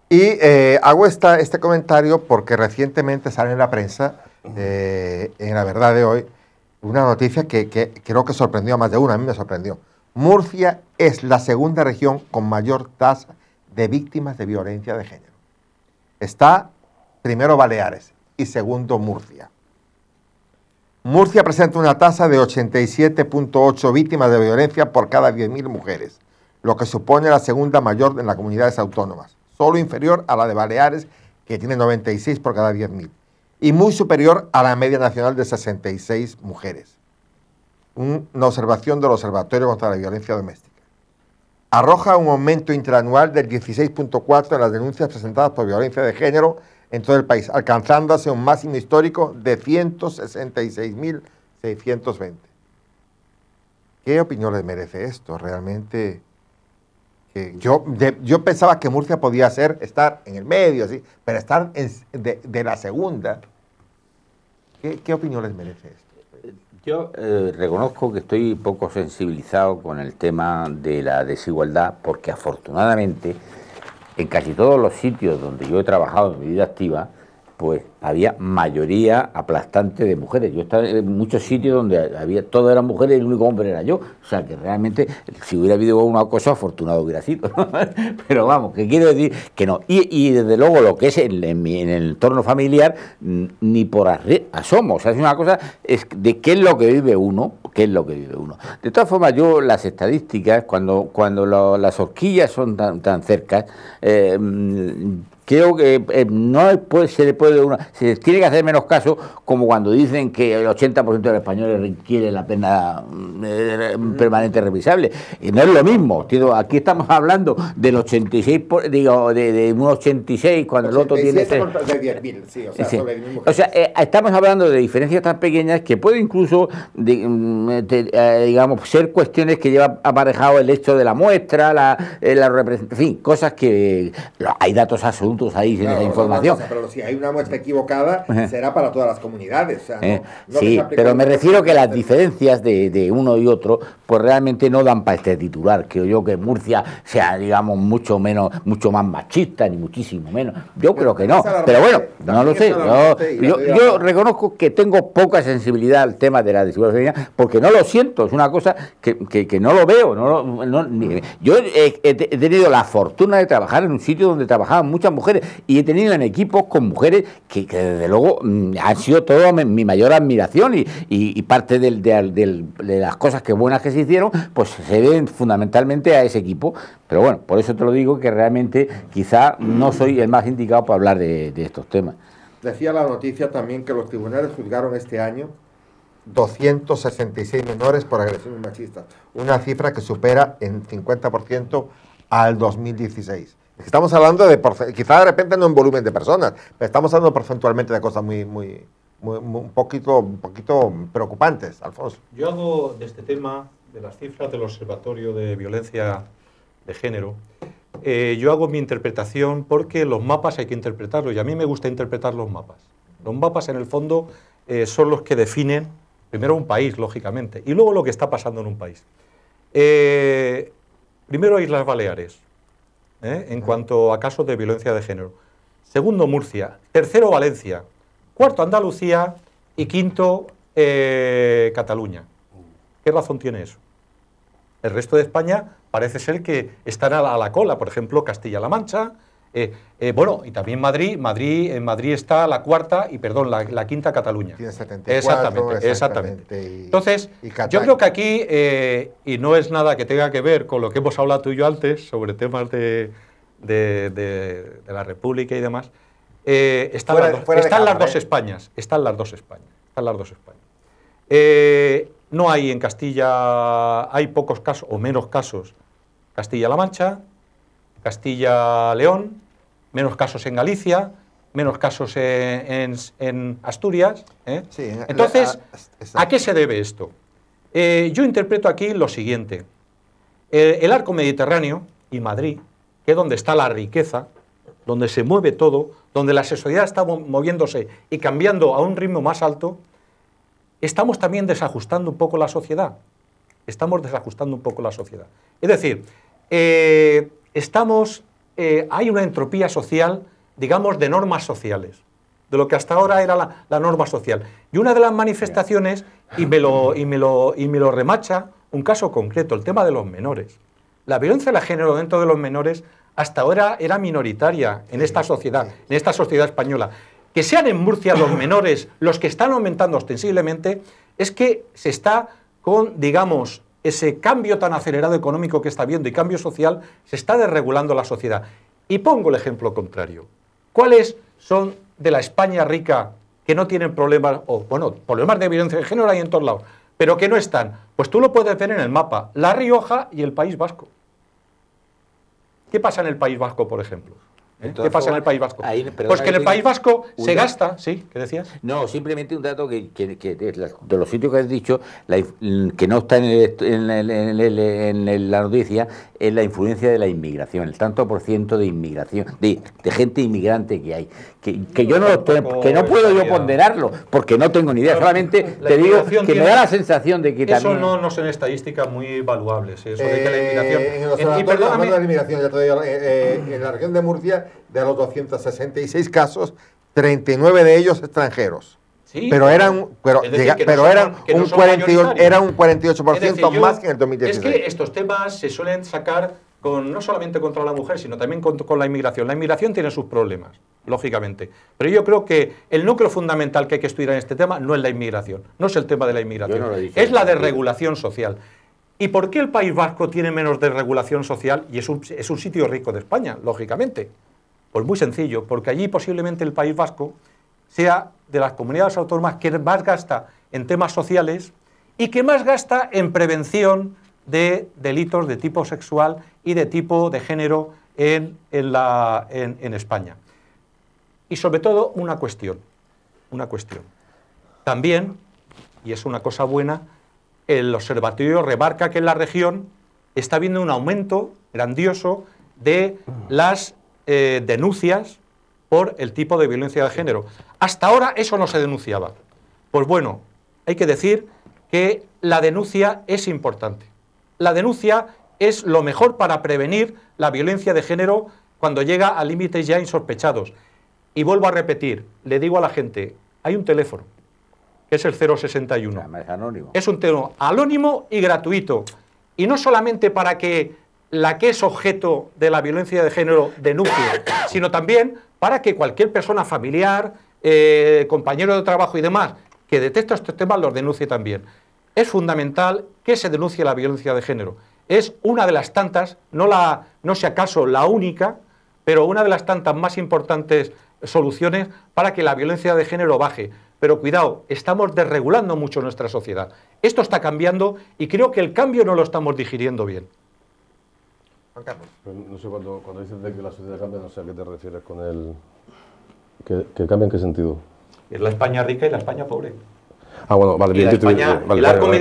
Y eh, hago esta, este comentario porque recientemente sale en la prensa, eh, en la verdad de hoy, una noticia que, que, creo que sorprendió a más de uno, a mí me sorprendió. Murcia es la segunda región con mayor tasa de víctimas de violencia de género. Está primero Baleares y segundo Murcia. Murcia presenta una tasa de 87.8 víctimas de violencia por cada 10.000 mujeres, lo que supone la segunda mayor en las comunidades autónomas, solo inferior a la de Baleares, que tiene 96 por cada 10.000, y muy superior a la media nacional de 66 mujeres. Una observación del Observatorio contra la Violencia Doméstica. Arroja un aumento interanual del 16.4 en las denuncias presentadas por violencia de género en todo el país, alcanzándose un máximo histórico de 166.620. ¿Qué opinión les merece esto? Realmente, yo, yo pensaba que Murcia podía ser, estar en el medio, así, pero estar en, de, de, la segunda. ¿Qué, opinión les merece esto? Yo eh, reconozco que estoy poco sensibilizado con el tema de la desigualdad, porque afortunadamente en casi todos los sitios donde yo he trabajado en mi vida activa, pues había mayoría aplastante de mujeres. Yo estaba en muchos sitios donde había todas eran mujeres y el único hombre era yo. O sea que realmente si hubiera habido una cosa afortunado hubiera sido. *laughs* Pero vamos, que quiero decir que no. Y, desde luego lo que es en, el entorno familiar, ni por asomo. O sea, es una cosa de qué es lo que vive uno qué es lo que vive uno. De todas formas, yo las estadísticas, cuando, cuando las horquillas son tan, tan cercas, eh, Creo que eh, no se le puede una, se tiene que hacer menos caso, como cuando dicen que el 80% de los españoles requiere la pena mm, eh, permanente revisable. Y no es lo mismo. aquí estamos hablando del 86, digo, de, de, un 86 cuando el otro tiene. 10.000, o sea, o sea eh, estamos hablando de diferencias tan pequeñas que puede incluso, mm, digamos, ser cuestiones que lleva aparejado el hecho de la muestra, la, la representación, en fin, cosas que. hay datos asuntos ahí en esa información. pero si hay una muestra equivocada, será para todas las comunidades. Eh, sí, pero me refiero que las diferencias de, uno y otro, pues realmente no dan para este titular. Creo yo que Murcia sea, digamos, mucho menos, mucho más machista, ni muchísimo menos. Yo creo que no. Pero bueno, no lo sé. Yo, reconozco que tengo poca sensibilidad al tema de la desigualdad porque no lo siento. Es una cosa que, no lo veo. yo he tenido la fortuna de trabajar en un sitio donde trabajaban muchas mujeres y he tenido en equipos con mujeres que, desde luego mm, han sido todo mi, mayor admiración y, parte de las cosas que buenas que se hicieron, pues se deben fundamentalmente a ese equipo. Pero bueno, por eso te lo digo que realmente quizá no soy el más indicado para hablar de, de estos temas. Decía la noticia también que los tribunales juzgaron este año 266 menores por agresiones machistas, una cifra que supera en 50% al 2016. Estamos hablando de, quizá de repente no en volumen de personas, pero estamos hablando porcentualmente de cosas muy, muy, un, poquito, un poquito preocupantes, Alfonso. Yo hago de este tema, de las cifras del Observatorio de Violencia de Género, eh, yo hago mi interpretación porque los mapas hay que interpretarlos y a mí me gusta interpretar los mapas. Los mapas en el fondo eh, son los que definen primero un país, lógicamente, y luego lo que está pasando en un país. Eh, primero Islas Baleares. ¿eh? en cuanto a casos de violencia de género. Segundo, Murcia. Tercero, Valencia. Cuarto, Andalucía. Y quinto, eh, Cataluña. ¿Qué razón tiene eso? El resto de España parece ser que están a la cola. Por ejemplo, Castilla-La Mancha, eh, eh, bueno, y también Madrid, Madrid, en Madrid está la cuarta y perdón, la, quinta Cataluña. exactamente, exactamente. Entonces, yo creo que aquí, eh, y no es nada que tenga que ver con lo que hemos hablado tú y yo antes sobre temas de, de, la República y demás, están, las, dos, están las dos Españas, están las dos Españas, están las dos Españas. no hay en Castilla, hay pocos casos o menos casos, Castilla-La Mancha, Castilla-León, menos casos en Galicia, menos casos en, Asturias. Entonces, a, qué se debe esto? Eh, yo interpreto aquí lo siguiente. el arco mediterráneo y Madrid, que es donde está la riqueza, donde se mueve todo, donde la sociedad está moviéndose y cambiando a un ritmo más alto, estamos también desajustando un poco la sociedad. Estamos desajustando un poco la sociedad. Es decir, eh, estamos, eh, hay una entropía social, digamos, de normas sociales, de lo que hasta ahora era la, norma social. Y una de las manifestaciones, y me, lo, y, me y me lo remacha un caso concreto, el tema de los menores. La violencia de género dentro de los menores hasta ahora era minoritaria en esta sociedad, en esta sociedad española. Que sean en Murcia los menores los que están aumentando ostensiblemente, es que se está con, digamos, ese cambio tan acelerado económico que está viendo y cambio social, se está desregulando la sociedad. Y pongo el ejemplo contrario. ¿Cuáles son de la España rica que no tienen problemas, o bueno, problemas de violencia de género hay en todos lados, pero que no están? Pues tú lo puedes ver en el mapa, La Rioja y el País Vasco. ¿Qué pasa en el País Vasco, por ejemplo? ¿Qué pasa en el País Vasco? pues que en el País Vasco se gasta, ¿sí? ¿Qué decías? No, simplemente un dato que, de los sitios que has dicho, que no está en, la noticia, es la influencia de la inmigración, el tanto por ciento de inmigración, de, gente inmigrante que hay. Que, yo no, que no puedo yo ponderarlo, porque no tengo ni idea, solamente te digo que me da la sensación de que eso no, no son estadísticas muy valuables, eso de que la eh, inmigración... y la inmigración, ya te digo, eh, eh, en la región de Murcia de los 266 casos, 39 de ellos extranjeros. pero eran, pero, eran un 48, un 48% más que en el 2016. Es que estos temas se suelen sacar con, no solamente contra la mujer, sino también con, la inmigración. La inmigración tiene sus problemas, lógicamente. Pero yo creo que el núcleo fundamental que hay que estudiar en este tema no es la inmigración, no es el tema de la inmigración, es la desregulación social. ¿Y por qué el País Vasco tiene menos desregulación social? Y es un, es un sitio rico de España, lógicamente. Pues muy sencillo, porque allí posiblemente el País Vasco sea de las comunidades autónomas que más gasta en temas sociales y que más gasta en prevención de delitos de tipo sexual y de tipo de género en, la, en, España. Y sobre todo una cuestión, una cuestión. También, y es una cosa buena, el observatorio remarca que en la región está habiendo un aumento grandioso de las eh, denuncias por el tipo de violencia de género. Hasta ahora eso no se denunciaba. Pues bueno, hay que decir que la denuncia es importante. La denuncia es lo mejor para prevenir la violencia de género cuando llega a límites ya insospechados. Y vuelvo a repetir, le digo a la gente, hay un teléfono, que es el 061. Es, es un teléfono anónimo y gratuito. Y no solamente para que la que es objeto de la violencia de género denuncie, sino también para que cualquier persona familiar, eh, compañero de trabajo y demás que detecta estos temas los denuncie también. Es fundamental que se denuncie la violencia de género. Es una de las tantas, no, la, no acaso la única, pero una de las tantas más importantes soluciones para que la violencia de género baje. Pero cuidado, estamos desregulando mucho nuestra sociedad. Esto está cambiando y creo que el cambio no lo estamos digiriendo bien no sé, cuando, cuando dices que la sociedad cambia, no sé a qué te refieres con el... ¿Que, cambia en qué sentido? Es la España rica y la España pobre. Ah, bueno, vale, bien.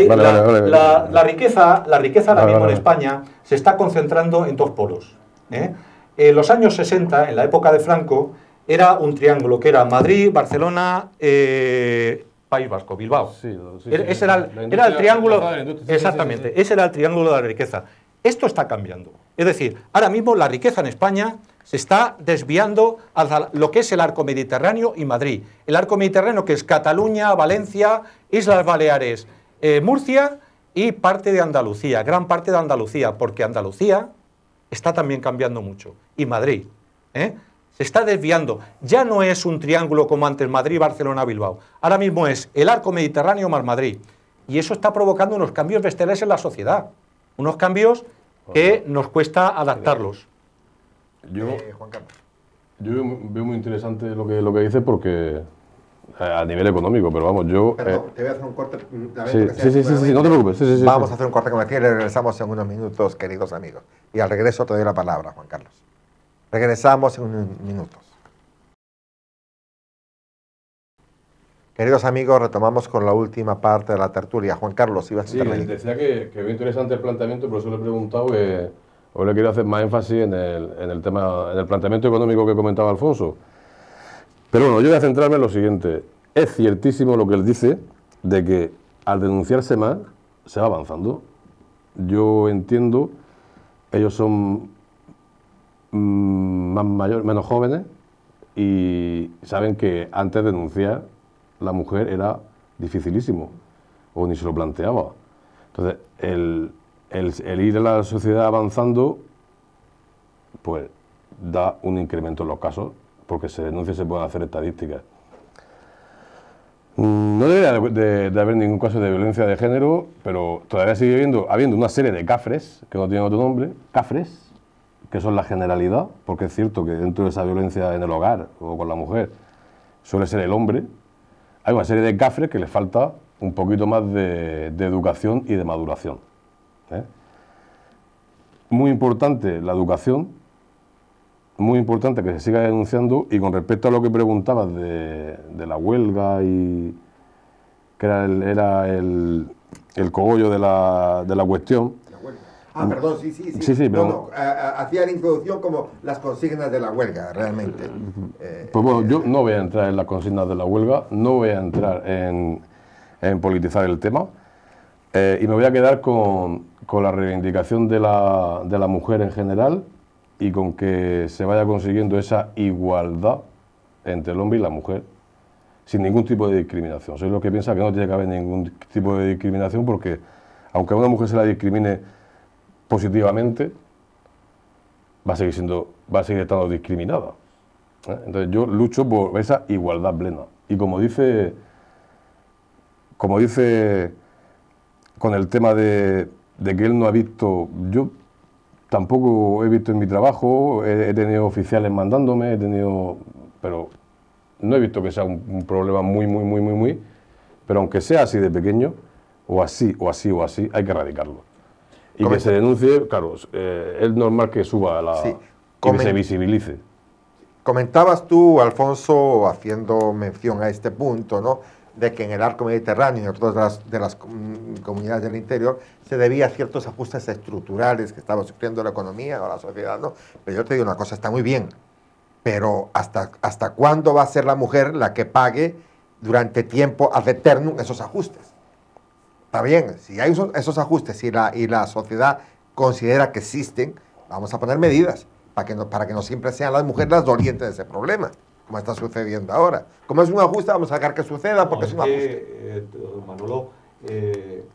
La riqueza, la riqueza ahora mismo en España se está concentrando en dos polos. ¿eh? En los años 60, en la época de Franco, era un triángulo que era Madrid, Barcelona, eh, País Vasco, Bilbao. Er, era el triángulo. Exactamente, ese era el triángulo de la riqueza. Esto está cambiando. Es decir, ahora mismo la riqueza en España se está desviando hacia lo que es el arco mediterráneo y Madrid. El arco mediterráneo que es Cataluña, Valencia, Islas Baleares, eh, Murcia y parte de Andalucía, gran parte de Andalucía, porque Andalucía está también cambiando mucho. Y Madrid. ¿eh? Se está desviando. Ya no es un triángulo como antes, Madrid, Barcelona, Bilbao. Ahora mismo es el arco mediterráneo más Madrid. Y eso está provocando unos cambios bestiales en la sociedad. Unos cambios que nos cuesta adaptarlos. Eh, yo, veo muy interesante lo que, lo que dice porque eh, a nivel económico, pero vamos, yo... Eh, te voy a hacer un corte... Mm, sí, sí, sí, sí, no te preocupes. vamos a hacer un corte comercial y regresamos en unos minutos, queridos amigos. Y al regreso te doy la palabra, Juan Carlos. Regresamos en unos minutos. Queridos amigos, retomamos con la última parte de la tertulia. Juan Carlos, y vas a Sí, decía que, que, interesante el planteamiento, por eso le he preguntado que hoy le quiero hacer más énfasis en el, tema, planteamiento económico que comentaba Alfonso. Pero bueno, yo voy a centrarme en lo siguiente. Es ciertísimo lo que él dice de que al denunciarse más se va avanzando. Yo entiendo, ellos son mm, más mayores, menos jóvenes y saben que antes de denunciar la mujer era dificilísimo, o ni se lo planteaba. Entonces, el, ir a la sociedad avanzando, pues da un incremento en los casos, porque se denuncia y se pueden hacer estadísticas. Mm, no debería de, haber ningún caso de violencia de género, pero todavía sigue habiendo una serie de cafres, que no tienen otro nombre, cafres, que son la generalidad, porque es cierto que dentro de esa violencia en el hogar o con la mujer suele ser el hombre, hay una serie de cafres que le falta un poquito más de, educación y de maduración. ¿eh? Muy importante la educación, muy importante que se siga denunciando y con respecto a lo que preguntabas de, la huelga y que era el, el cogollo de la, de la cuestión, Ah, mm. perdón, sí, sí, sí. sí, hacía la introducción como las consignas de la huelga, realmente. Eh, eh, pues bueno, yo eh, no voy a entrar en las consignas de la huelga, no voy a entrar en, en politizar el tema y me voy a quedar con, con la reivindicación de la, de la mujer en general y con que se vaya consiguiendo esa igualdad entre el hombre y la mujer sin ningún tipo de discriminación. Soy lo que piensa que no tiene que haber ningún tipo de discriminación porque aunque a una mujer se la discrimine positivamente, va a seguir siendo, va a seguir estando discriminada. ¿eh? Entonces yo lucho por esa igualdad plena. Y como dice, como dice con el tema de, de que él no ha visto, yo tampoco he visto en mi trabajo, he, tenido oficiales mandándome, he tenido, pero no he visto que sea un, un problema muy, muy, muy, muy, muy, pero aunque sea así de pequeño, o así, o así, o así, hay que erradicarlo. Y que se denuncie, claro, eh, es normal que suba la, que se visibilice. Comentabas tú, Alfonso, haciendo mención a este punto, ¿no? de que en el arco mediterráneo y en otras de las, comunidades del interior se debía a ciertos ajustes estructurales que estaba sufriendo la economía o la sociedad, ¿no? Pero yo te digo una cosa, está muy bien, pero ¿hasta, hasta cuándo va a ser la mujer la que pague durante tiempo ad eternum esos ajustes? Está bien, si hay esos, ajustes y la, y la sociedad considera que existen, vamos a poner medidas para que no, para que no siempre sean las mujeres las dolientes de ese problema, como está sucediendo ahora. Como es un ajuste, vamos a sacar que suceda porque es un ajuste. Que, eh, Manolo, eh,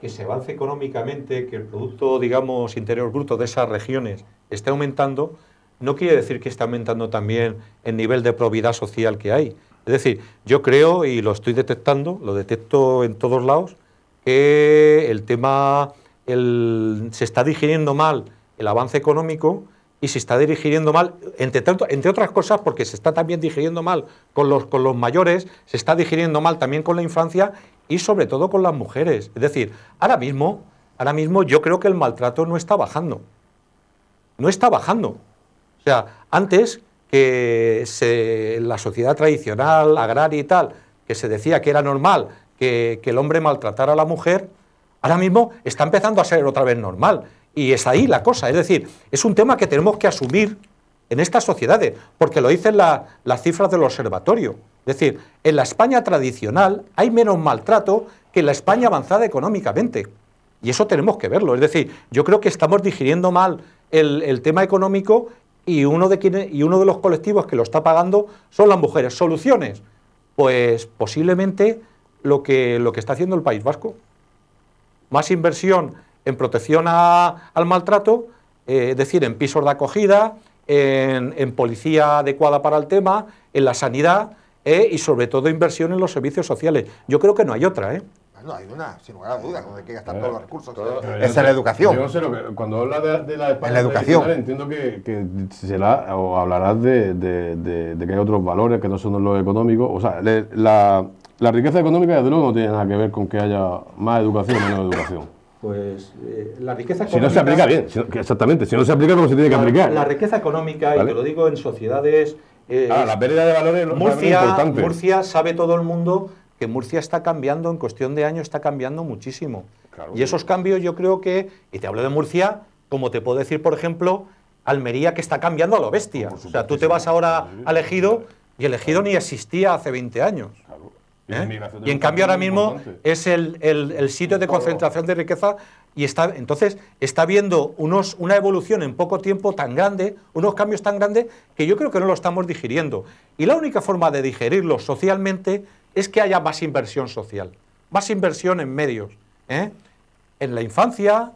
que se avance económicamente, que el Producto, digamos, Interior Bruto de esas regiones esté aumentando, no quiere decir que esté aumentando también el nivel de probidad social que hay. Es decir, yo creo, y lo estoy detectando, lo detecto en todos lados, que eh, el tema, se está digiriendo mal el avance económico y se está digiriendo mal, entre, entre otras cosas, porque se está también digiriendo mal con los, con los mayores, se está digiriendo mal también con la infancia y sobre todo con las mujeres. Es decir, ahora mismo, ahora mismo yo creo que el maltrato no está bajando. No está bajando. O sea, antes que la sociedad tradicional, agraria y tal, que se decía que era normal que, el hombre maltratara a la mujer, ahora mismo está empezando a ser otra vez normal. Y es ahí la cosa. Es decir, es un tema que tenemos que asumir en estas sociedades, porque lo dicen las cifras del observatorio. Es decir, en la España tradicional hay menos maltrato que en la España avanzada económicamente. Y eso tenemos que verlo. Es decir, yo creo que estamos digiriendo mal el, tema económico y uno, de y uno de los colectivos que lo está pagando son las mujeres. ¿Soluciones? Pues posiblemente lo que, lo que está haciendo el País Vasco. Más inversión en protección al maltrato, eh, es decir, en pisos de acogida, en, policía adecuada para el tema, en la sanidad eh, y sobre todo inversión en los servicios sociales. Yo creo que no hay otra. ¿eh? No hay una, sin lugar a dudas, donde hay que gastar todos los recursos. es en la educación. Yo sé lo que, cuando hablas de, la educación. Entiendo que, que hablarás de, de, que hay otros valores que no son los económicos. O sea, la, la riqueza económica, desde luego, no tiene nada que ver con que haya más educación o menos educación. Pues eh, la riqueza económica. Si no se aplica bien, exactamente, si no se aplica como se tiene que aplicar. La riqueza económica, y te lo digo en sociedades. Eh, ah, la pérdida de valores Murcia, Murcia sabe todo el mundo que Murcia está cambiando, en cuestión de años está cambiando muchísimo. y esos cambios yo creo que, y te hablo de Murcia, como te puedo decir, por ejemplo, Almería que está cambiando a lo bestia. O sea, tú te vas ahora a y elegido ni existía hace 20 años. ¿Eh? Y en cambio ahora mismo es el, sitio de concentración de riqueza y está, entonces está viendo unos, una evolución en poco tiempo tan grande, unos cambios tan grandes que yo creo que no lo estamos digiriendo. Y la única forma de digerirlo socialmente es que haya más inversión social, más inversión en medios, ¿eh? en la infancia,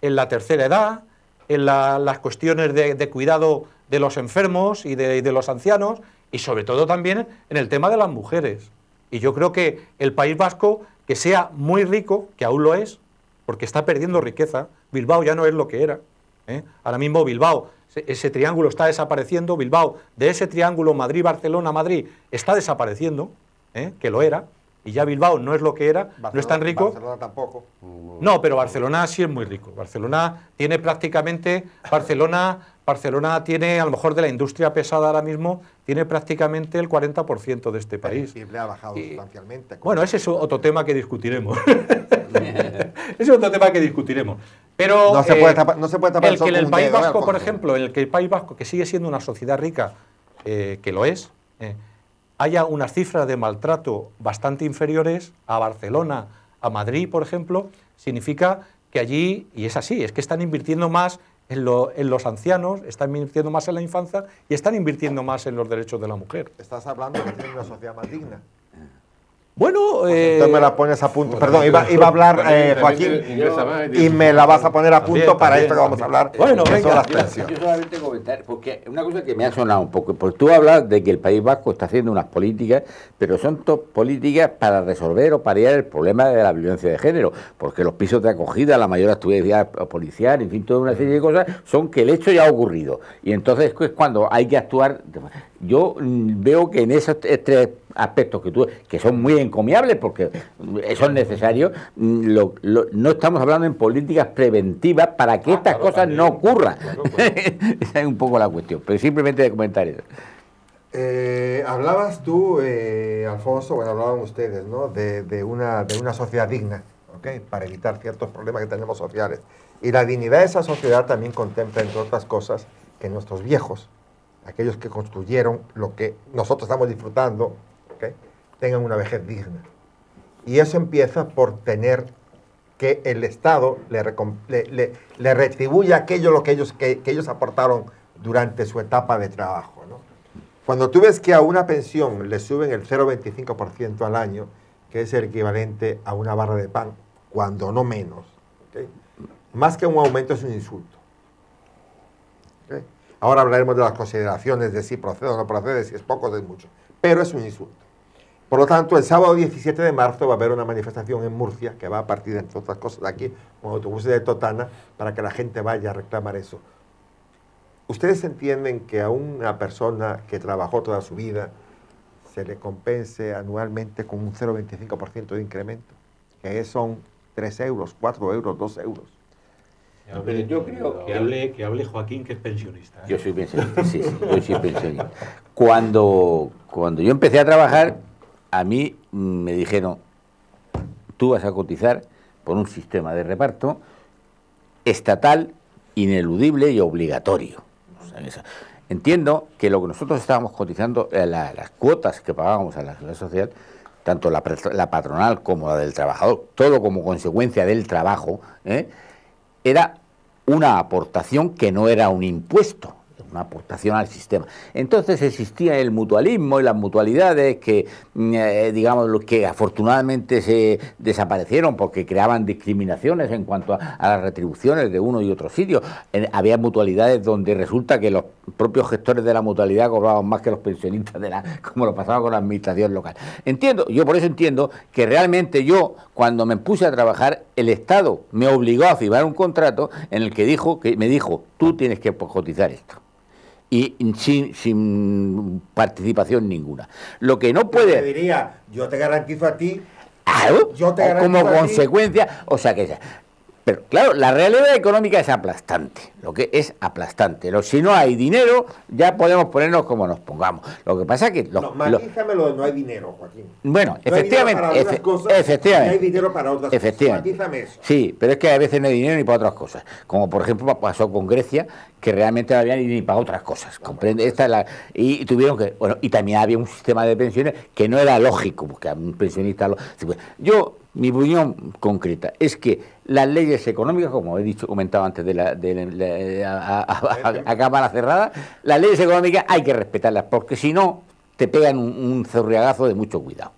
en la tercera edad, en las cuestiones de, cuidado de los enfermos y de los ancianos y sobre todo también en el tema de las mujeres. Y yo creo que el País Vasco, que sea muy rico, que aún lo es, porque está perdiendo riqueza, Bilbao ya no es lo que era. ¿eh? Ahora mismo Bilbao, ese triángulo está desapareciendo, Bilbao, de ese triángulo Madrid-Barcelona-Madrid, está desapareciendo, ¿eh? que lo era, y ya Bilbao no es lo que era, no es tan rico. tampoco. No, pero Barcelona sí es muy rico. Barcelona tiene prácticamente, Barcelona Barcelona tiene, a lo mejor de la industria pesada ahora mismo, tiene prácticamente el 40% de este país. ha bajado sustancialmente. Bueno, ese es otro tema que discutiremos. *laughs* *laughs* ese es otro tema que discutiremos. Pero no se puede eh, tapar, el, que en el País ¿eh, Vasco, por ejemplo, en el que el País Vasco, que sigue siendo una sociedad rica, eh, que lo es, haya unas cifras de maltrato bastante inferiores a Barcelona, a Madrid, por ejemplo, significa que allí, y es así, es que están invirtiendo más en, los ancianos, están invirtiendo más en la infancia y están invirtiendo más en los derechos de la mujer. Estás hablando de una sociedad más digna. Bueno, eh, entonces me la pones a punto. Perdón, iba, a hablar eh, Joaquín y me la vas a poner a punto para esto que vamos a hablar. Bueno, venga. yo, solamente comentar, porque una cosa que me ha sonado un poco, porque tú hablas de que el País Vasco está haciendo unas políticas, pero son políticas para resolver o paliar el problema de la violencia de género, porque los pisos de acogida, la mayor actividad policial, en fin, toda una serie de cosas, son que el hecho ya ha ocurrido. Y entonces es pues, cuando hay que actuar. Yo mm, veo que en esos tres aspectos que tú, que son muy encomiables porque son necesarios mm, no estamos hablando en políticas preventivas para que ah, estas cosas no ocurran. *laughs* Esa es un poco la cuestión, pero simplemente de comentarios eh, hablabas tú, eh, Alfonso, bueno, hablaban ustedes, ¿no? De, una, de una sociedad digna, Para evitar ciertos problemas que tenemos sociales. Y la dignidad de esa sociedad también contempla, entre otras cosas, que nuestros viejos, aquellos que construyeron lo que nosotros estamos disfrutando tengan una vejez digna. Y eso empieza por tener que el Estado le, le, retribuya aquello que ellos, que, ellos aportaron durante su etapa de trabajo. Cuando tú ves que a una pensión le suben el 0,25% al año, que es el equivalente a una barra de pan, cuando no menos, más que un aumento es un insulto. Ahora hablaremos de las consideraciones de si procede o no procede, si es poco o si es mucho, pero es un insulto. Por lo tanto, el sábado 17 de marzo va a haber una manifestación en Murcia que va a partir, entre otras cosas, de aquí, con autobuses de Totana, para que la gente vaya a reclamar eso. ¿Ustedes entienden que a una persona que trabajó toda su vida se le compense anualmente con un 0,25% de incremento? Que son 3 euros, 4 euros, 2 euros. yo creo que hable, que hable Joaquín, que es pensionista. ¿eh? Yo soy pensionista, sí, sí, yo soy pensionista. Cuando, cuando yo empecé a trabajar, a mí me dijeron, tú vas a cotizar por un sistema de reparto estatal, ineludible y obligatorio. Entiendo que lo que nosotros estábamos cotizando, eh, las cuotas que pagábamos a la seguridad social, tanto la, patronal como la del trabajador, todo como consecuencia del trabajo, ¿eh? era una aportación que no era un impuesto una aportación al sistema. Entonces existía el mutualismo y las mutualidades que, mm, eh, digamos, que afortunadamente se desaparecieron porque creaban discriminaciones en cuanto a, las retribuciones de uno y otro sitio. había mutualidades donde resulta que los propios gestores de la mutualidad cobraban más que los pensionistas de la, *laughs* como lo pasaba con la administración local. Entiendo, yo por eso entiendo que realmente yo cuando me puse a trabajar el Estado me obligó a firmar un contrato en el que dijo que me dijo, tú tienes que cotizar esto y sin, sin participación ninguna. Lo que no puede... Yo te diría, yo te garantizo a ti... yo como consecuencia, o sea que pero claro, la realidad económica es aplastante, lo que es aplastante. Lo, si no hay dinero, ya podemos ponernos como nos pongamos. Lo que pasa es que... no, lo de no hay dinero, Joaquín. Bueno, efectivamente... efectivamente. No hay dinero para otras efectivamente, cosas. Eso. Sí, pero es que a veces no hay dinero ni para otras cosas. Como por ejemplo pasó con Grecia, que realmente no había ni para otras cosas. ¿comprende? Esta la, y tuvieron que... Bueno, y también había un sistema de pensiones que no era lógico, porque a un pensionista... Pues, yo mi opinión concreta es que las leyes económicas, como he dicho, comentado antes de la, cámara cerrada, las leyes económicas hay que respetarlas, porque si no, te pegan un, zorriagazo de mucho cuidado.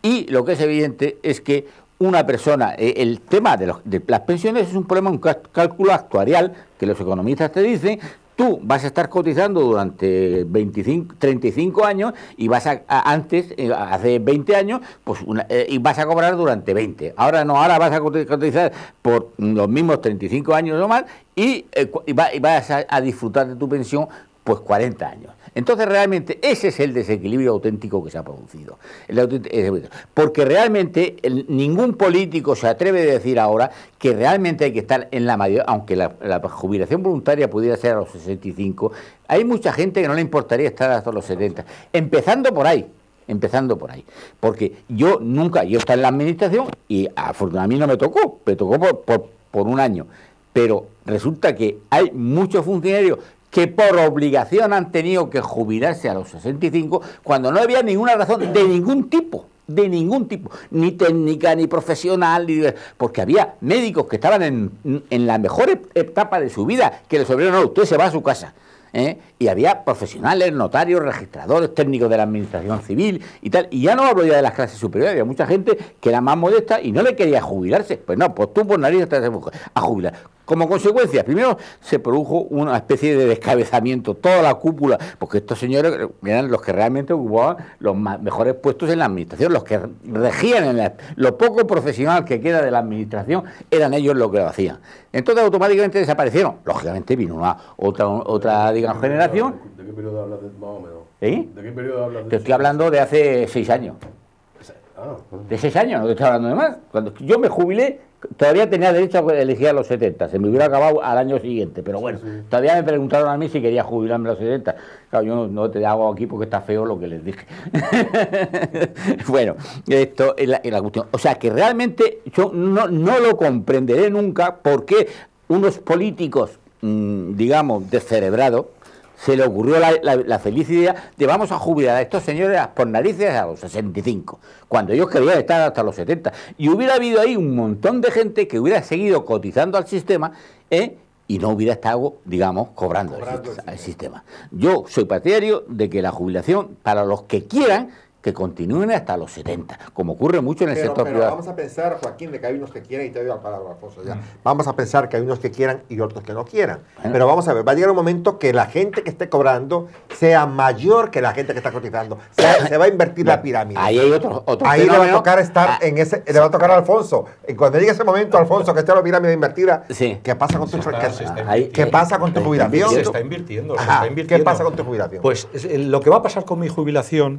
Y lo que es evidente es que una persona, eh, el tema de, las pensiones es un problema, un cálculo actuarial que los economistas te dicen tú vas a estar cotizando durante 35 años y vas a, antes, eh, hace 20 años, pues eh, y vas a cobrar durante 20. Ahora no, ahora vas a cotizar por los mismos 35 años o más eh, y, vas a, a disfrutar de tu pensión pues 40 años. Entonces realmente ese es el desequilibrio auténtico que se ha producido. Eh, porque realmente ningún político se atreve a decir ahora que realmente hay que estar en la mayoría, aunque la, jubilación voluntaria pudiera ser a los 65, hay mucha gente que no le importaría estar hasta los 70, empezando por ahí empezando por ahí. Porque yo nunca, yo estaba en la administración y afortunadamente a mí no me tocó, me tocó por, un año. Pero resulta que hay muchos funcionarios que por obligación han tenido que jubilarse a los 65 cuando no había ninguna razón de ningún tipo de ningún tipo, ni técnica, ni profesional, porque había médicos que estaban en, la mejor etapa de su vida, que les sobraron, no, usted se va a su casa. ¿eh? Y había profesionales, notarios, registradores, técnicos de la administración civil y tal. Y ya no hablo ya de las clases superiores, había mucha gente que era más modesta y no le quería jubilarse. Pues no, pues tú por nariz estás a jubilar. Como consecuencia, primero se produjo una especie de descabezamiento, toda la cúpula, porque estos señores eran los que realmente ocupaban los mejores puestos en la administración, los que regían en lo poco profesional que queda de la administración, eran ellos los que lo hacían. Entonces automáticamente desaparecieron. Lógicamente vino una, otra, otra digamos, generación. ¿De qué periodo hablas de, más ¿Eh? ¿De qué periodo hablas Te estoy hablando de hace seis años. Ah. De seis años, no te estoy hablando de más. Cuando yo me jubilé Todavía tenía derecho a elegir a los 70, se me hubiera acabado al año siguiente, pero bueno, todavía me preguntaron a mí si quería jubilarme a los 70. Claro, yo no, te hago aquí porque está feo lo que les dije. *laughs* bueno, esto es la, cuestión. O sea que realmente yo no, no lo comprenderé nunca por qué unos políticos, mm, digamos, descerebrados, se le ocurrió la, feliz idea de vamos a jubilar a estos señores por narices a los 65, cuando ellos querían estar hasta los 70. Y hubiera habido ahí un montón de gente que hubiera seguido cotizando al sistema ¿eh? y no hubiera estado, digamos, cobrando, al sistema. sistema. Yo soy partidario de que la jubilación, para los que quieran, que continúen hasta los 70, como ocurre mucho en el sector Vamos a pensar, Joaquín, de que hay unos que quieren y te doy la palabra, Alfonso, ya. Vamos a pensar que hay unos que quieran y otros que no quieran. Pero vamos a ver, va a llegar un momento que la gente que esté cobrando sea mayor que la gente que está cotizando. Se, va a invertir la pirámide. Ahí hay otros Ahí le va a tocar estar ah, en ese, le va a tocar a Alfonso. cuando llegue ese momento, Alfonso, que esté la pirámide invertida, ¿qué pasa con tu ¿Qué pasa con tu jubilación? Se está invirtiendo, ¿Qué pasa con tu jubilación? Pues eh, lo que va a pasar con mi jubilación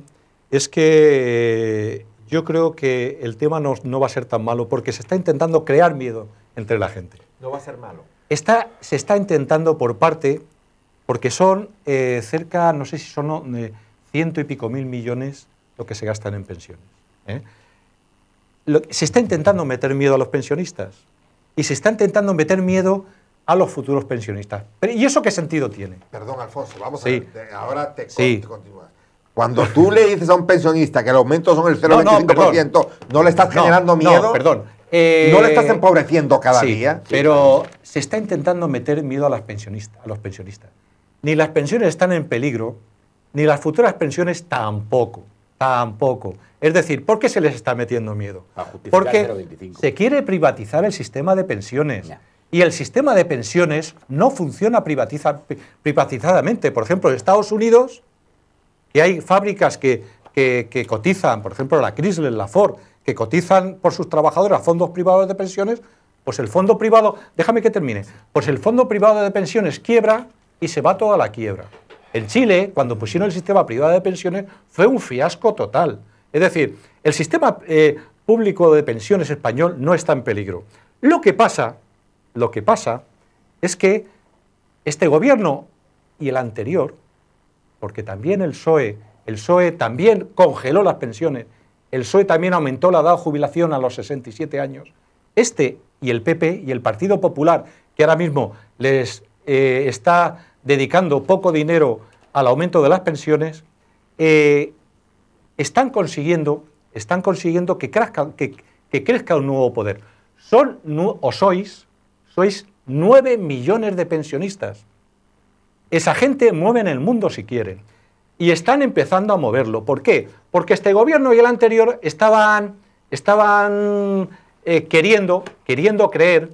es que eh, yo creo que el tema no, va a ser tan malo porque se está intentando crear miedo entre la gente. No va a ser malo. se está intentando por parte, porque son eh, cerca, no sé si son eh, ciento y pico mil millones lo que se gastan en pensiones. se está intentando meter miedo a los pensionistas y se está intentando meter miedo a los futuros pensionistas. ¿Y eso qué sentido tiene? Perdón, Alfonso, vamos a ver, ahora te, cuando tú le dices a un pensionista que el aumento son el 0,25%, no, le estás generando miedo? perdón. ¿No le eh, estás empobreciendo cada día? Pero se está intentando meter miedo a, las pensionistas, los pensionistas. Ni las pensiones están en peligro, ni las futuras pensiones tampoco. Tampoco. Es decir, ¿por qué se les está metiendo miedo? Porque se quiere privatizar el sistema de pensiones. Y el sistema de pensiones no funciona privatizadamente. Por ejemplo, en Estados Unidos que hay fábricas que, cotizan, por ejemplo la Chrysler, la Ford, que cotizan por sus trabajadores a fondos privados de pensiones, pues el fondo privado, déjame que termine, pues el fondo privado de pensiones quiebra y se va toda la quiebra. En Chile, cuando pusieron el sistema privado de pensiones, fue un fiasco total. Es decir, el sistema eh, público de pensiones español no está en peligro. Lo que pasa, lo que pasa es que este gobierno y el anterior porque también el PSOE, el PSOE también congeló las pensiones, el PSOE también aumentó la edad de jubilación a los 67 años, este y el PP y el Partido Popular, que ahora mismo les eh, está dedicando poco dinero al aumento de las pensiones, eh, están, consiguiendo, están consiguiendo que crezca, un nuevo poder. Son, o sois, sois 9 millones de pensionistas. Esa gente mueve en el mundo si quieren. Y están empezando a moverlo. ¿Por qué? Porque este gobierno y el anterior estaban, estaban eh, queriendo, queriendo creer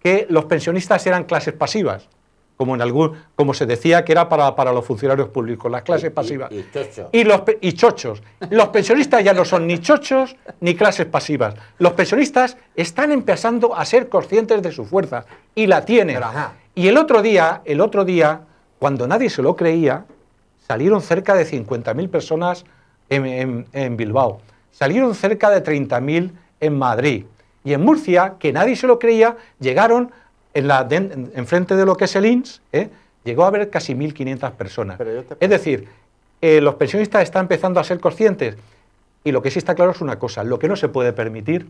que los pensionistas eran clases pasivas. Como, en algún, como se decía que era para, los funcionarios públicos, las clases pasivas. Y, y, los, chochos. Los pensionistas ya no son ni chochos ni clases pasivas. Los pensionistas están empezando a ser conscientes de su fuerza y la tienen. Y el otro día, el otro día, cuando nadie se lo creía, salieron cerca de 50.000 personas en, Bilbao, salieron cerca de 30.000 en Madrid. Y en Murcia, que nadie se lo creía, llegaron en, la, frente de lo que es el INS, ¿eh? llegó a haber casi 1.500 personas. Es decir, eh, los pensionistas están empezando a ser conscientes. Y lo que sí está claro es una cosa, lo que no se puede permitir,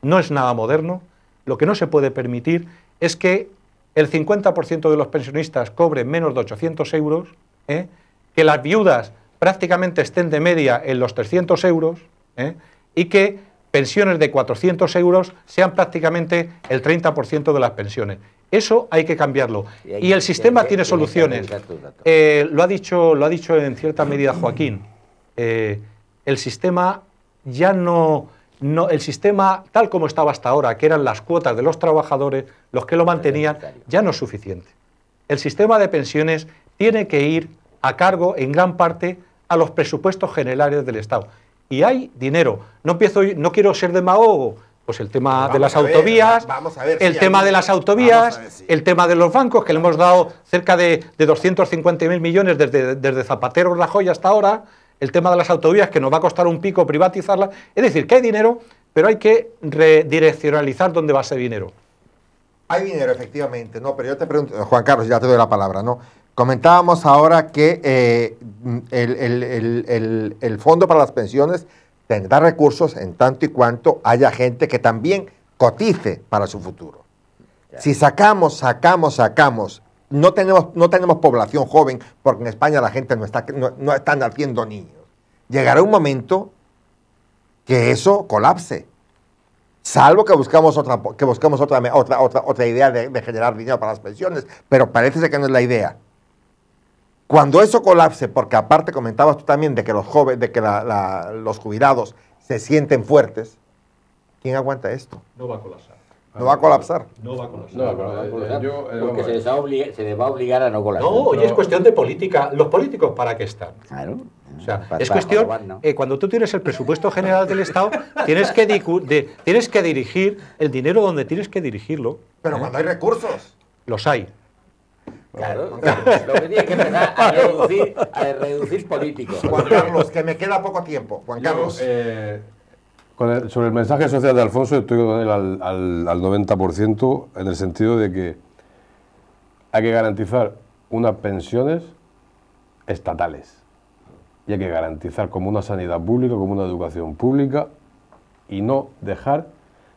no es nada moderno, lo que no se puede permitir es que el 50% de los pensionistas cobre menos de 800 euros, ¿eh? que las viudas prácticamente estén de media en los 300 euros ¿eh? y que pensiones de 400 euros sean prácticamente el 30% de las pensiones. Eso hay que cambiarlo. Y, el sistema tiene soluciones. Eh, lo, ha dicho, lo ha dicho en cierta medida Joaquín. el sistema ya no no, el sistema tal como estaba hasta ahora, que eran las cuotas de los trabajadores, los que lo mantenían, ya no es suficiente. El sistema de pensiones tiene que ir a cargo en gran parte a los presupuestos generales del Estado. Y hay dinero. No, empiezo, no quiero ser demagogo. Pues el tema de las autovías, el tema de las autovías, el tema de los bancos, que le hemos dado cerca de, de 250.000 millones desde, desde la Joya hasta ahora el tema de las autovías, que nos va a costar un pico privatizarlas. Es decir, que hay dinero, pero hay que redireccionalizar dónde va ese dinero. Hay dinero, efectivamente, no, pero yo te pregunto, eh, Juan Carlos, ya te doy la palabra, ¿no? Comentábamos ahora que eh, el Fondo para las Pensiones tendrá recursos en tanto y cuanto haya gente que también cotice para su futuro. Si sacamos, sacamos, sacamos no tenemos, no tenemos población joven porque en España la gente no está, no, haciendo niños. Llegará un momento que eso colapse. Salvo que buscamos otra, otra, otra, otra, idea de, generar dinero para las pensiones, pero parece que no es la idea. Cuando eso colapse, porque aparte comentabas tú también de que los jóvenes, de que los jubilados se sienten fuertes, ¿quién aguanta esto? No va a colapsar. No va a colapsar. No va a colapsar. Porque se les, va a obligar a no colapsar. No, oye, es cuestión de política. ¿Los políticos para qué están? Claro. O sea, es cuestión, eh, cuando tú tienes el presupuesto general del Estado, tienes que, tienes que dirigir el dinero donde tienes que dirigirlo. Pero cuando hay recursos. Los hay. Claro, *laughs* lo que tiene que empezar a reducir, reducir políticos. Juan Carlos, que me queda poco tiempo. Juan Carlos. Eh, sobre el mensaje social de Alfonso estoy con él al, 90% en el sentido de que hay que garantizar unas pensiones estatales y hay que garantizar como una sanidad pública, como una educación pública y no dejar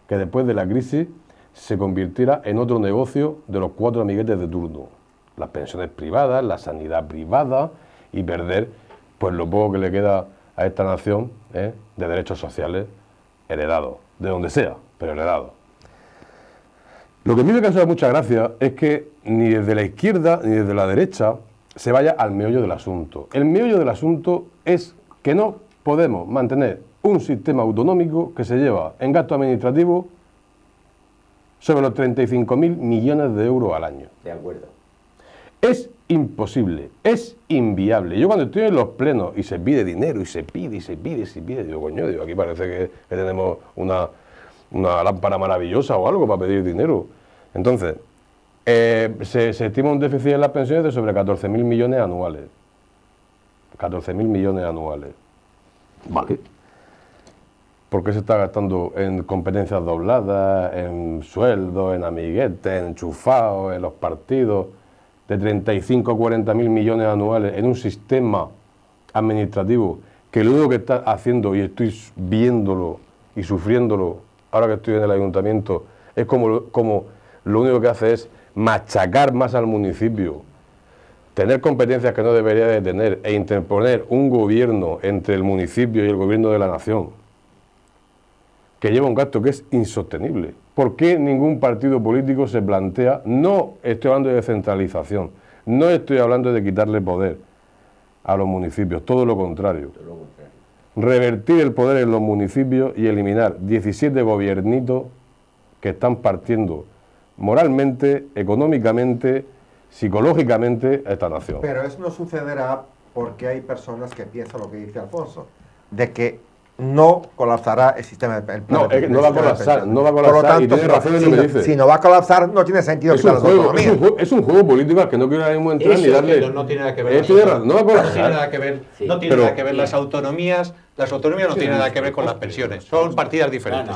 que después de la crisis se convirtiera en otro negocio de los cuatro amiguetes de turno. Las pensiones privadas, la sanidad privada y perder pues lo poco que le queda a esta nación ¿eh? de derechos sociales heredado, de donde sea, pero heredado. Lo que me causa mucha gracia es que ni desde la izquierda ni desde la derecha se vaya al meollo del asunto. El meollo del asunto es que no podemos mantener un sistema autonómico que se lleva en gasto administrativo sobre los 35.000 millones de euros al año. De acuerdo. Es imposible, es inviable. Yo cuando estoy en los plenos y se pide dinero y se pide y se pide y se pide, digo, coño, digo, aquí parece que, tenemos una, lámpara maravillosa o algo para pedir dinero. Entonces, eh, se, estima un déficit en las pensiones de sobre 14.000 millones anuales. 14.000 millones anuales. Vale. ¿Por qué se está gastando en competencias dobladas, en sueldos, en amiguetes, en enchufados, en los partidos? de 35 a 40 mil millones anuales en un sistema administrativo que lo único que está haciendo, y estoy viéndolo y sufriéndolo ahora que estoy en el ayuntamiento, es como, como lo único que hace es machacar más al municipio, tener competencias que no debería de tener e interponer un gobierno entre el municipio y el gobierno de la nación, que lleva un gasto que es insostenible. ¿Por qué ningún partido político se plantea, no estoy hablando de descentralización, no estoy hablando de quitarle poder a los municipios, todo lo contrario. Revertir el poder en los municipios y eliminar 17 gobiernitos que están partiendo moralmente, económicamente, psicológicamente a esta nación. Pero eso no sucederá porque hay personas que piensan lo que dice Alfonso, de que no colapsará el sistema. no, de, el no, va a colapsar, no va a colapsar. Por lo tanto, si, no, dice. si no va a colapsar, no tiene sentido es un juego, es un juego, político que no quiero entrar ni darle. No, tiene nada que ver. Eh, no, tiene nada que ver, no nada que ver las autonomías. Las autonomías no tienen nada que ver con las pensiones, son partidas diferentes.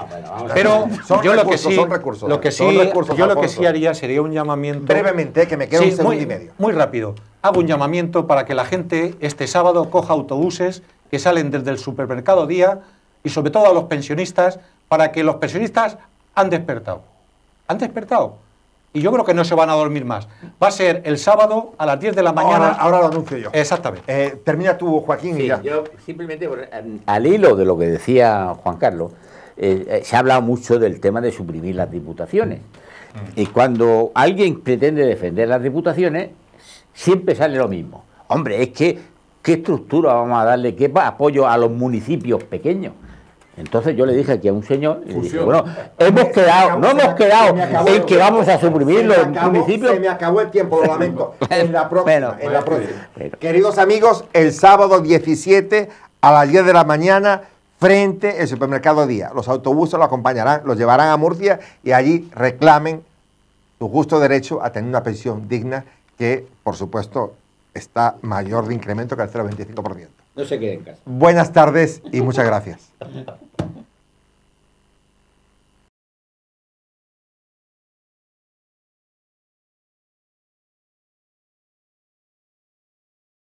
pero son yo recursos, lo que sí, lo que sí, yo lo que sí haría sería un llamamiento brevemente que me quede un segundo y medio. Muy rápido. Hago un llamamiento para que la gente este sábado coja autobuses que salen desde el supermercado día y sobre todo a los pensionistas para que los pensionistas han despertado. Han despertado. Y yo creo que no se van a dormir más. Va a ser el sábado a las 10 de la mañana. Ahora, lo anuncio yo. Exactamente. Eh, termina tú, Joaquín. Yo simplemente, eh, al hilo de lo que decía Juan Carlos, eh, se ha hablado mucho del tema de suprimir las diputaciones. Mm. Y cuando alguien pretende defender las diputaciones, siempre sale lo mismo. Hombre, es que ¿Qué estructura vamos a darle? ¿Qué apoyo a los municipios pequeños? Entonces yo le dije aquí a un señor, bueno, hemos quedado, no hemos quedado en que vamos a suprimirlo Se me acabó el tiempo, lo lamento. *laughs* en la próxima, en la próxima. Queridos amigos, el sábado 17 a las 10 de la mañana, frente al supermercado Día. Los autobuses lo acompañarán, los llevarán a Murcia y allí reclamen Su justo derecho a tener una pensión digna que, por supuesto, está mayor de incremento que el 0,25%. No se queden en casa. Buenas tardes y muchas gracias. *laughs*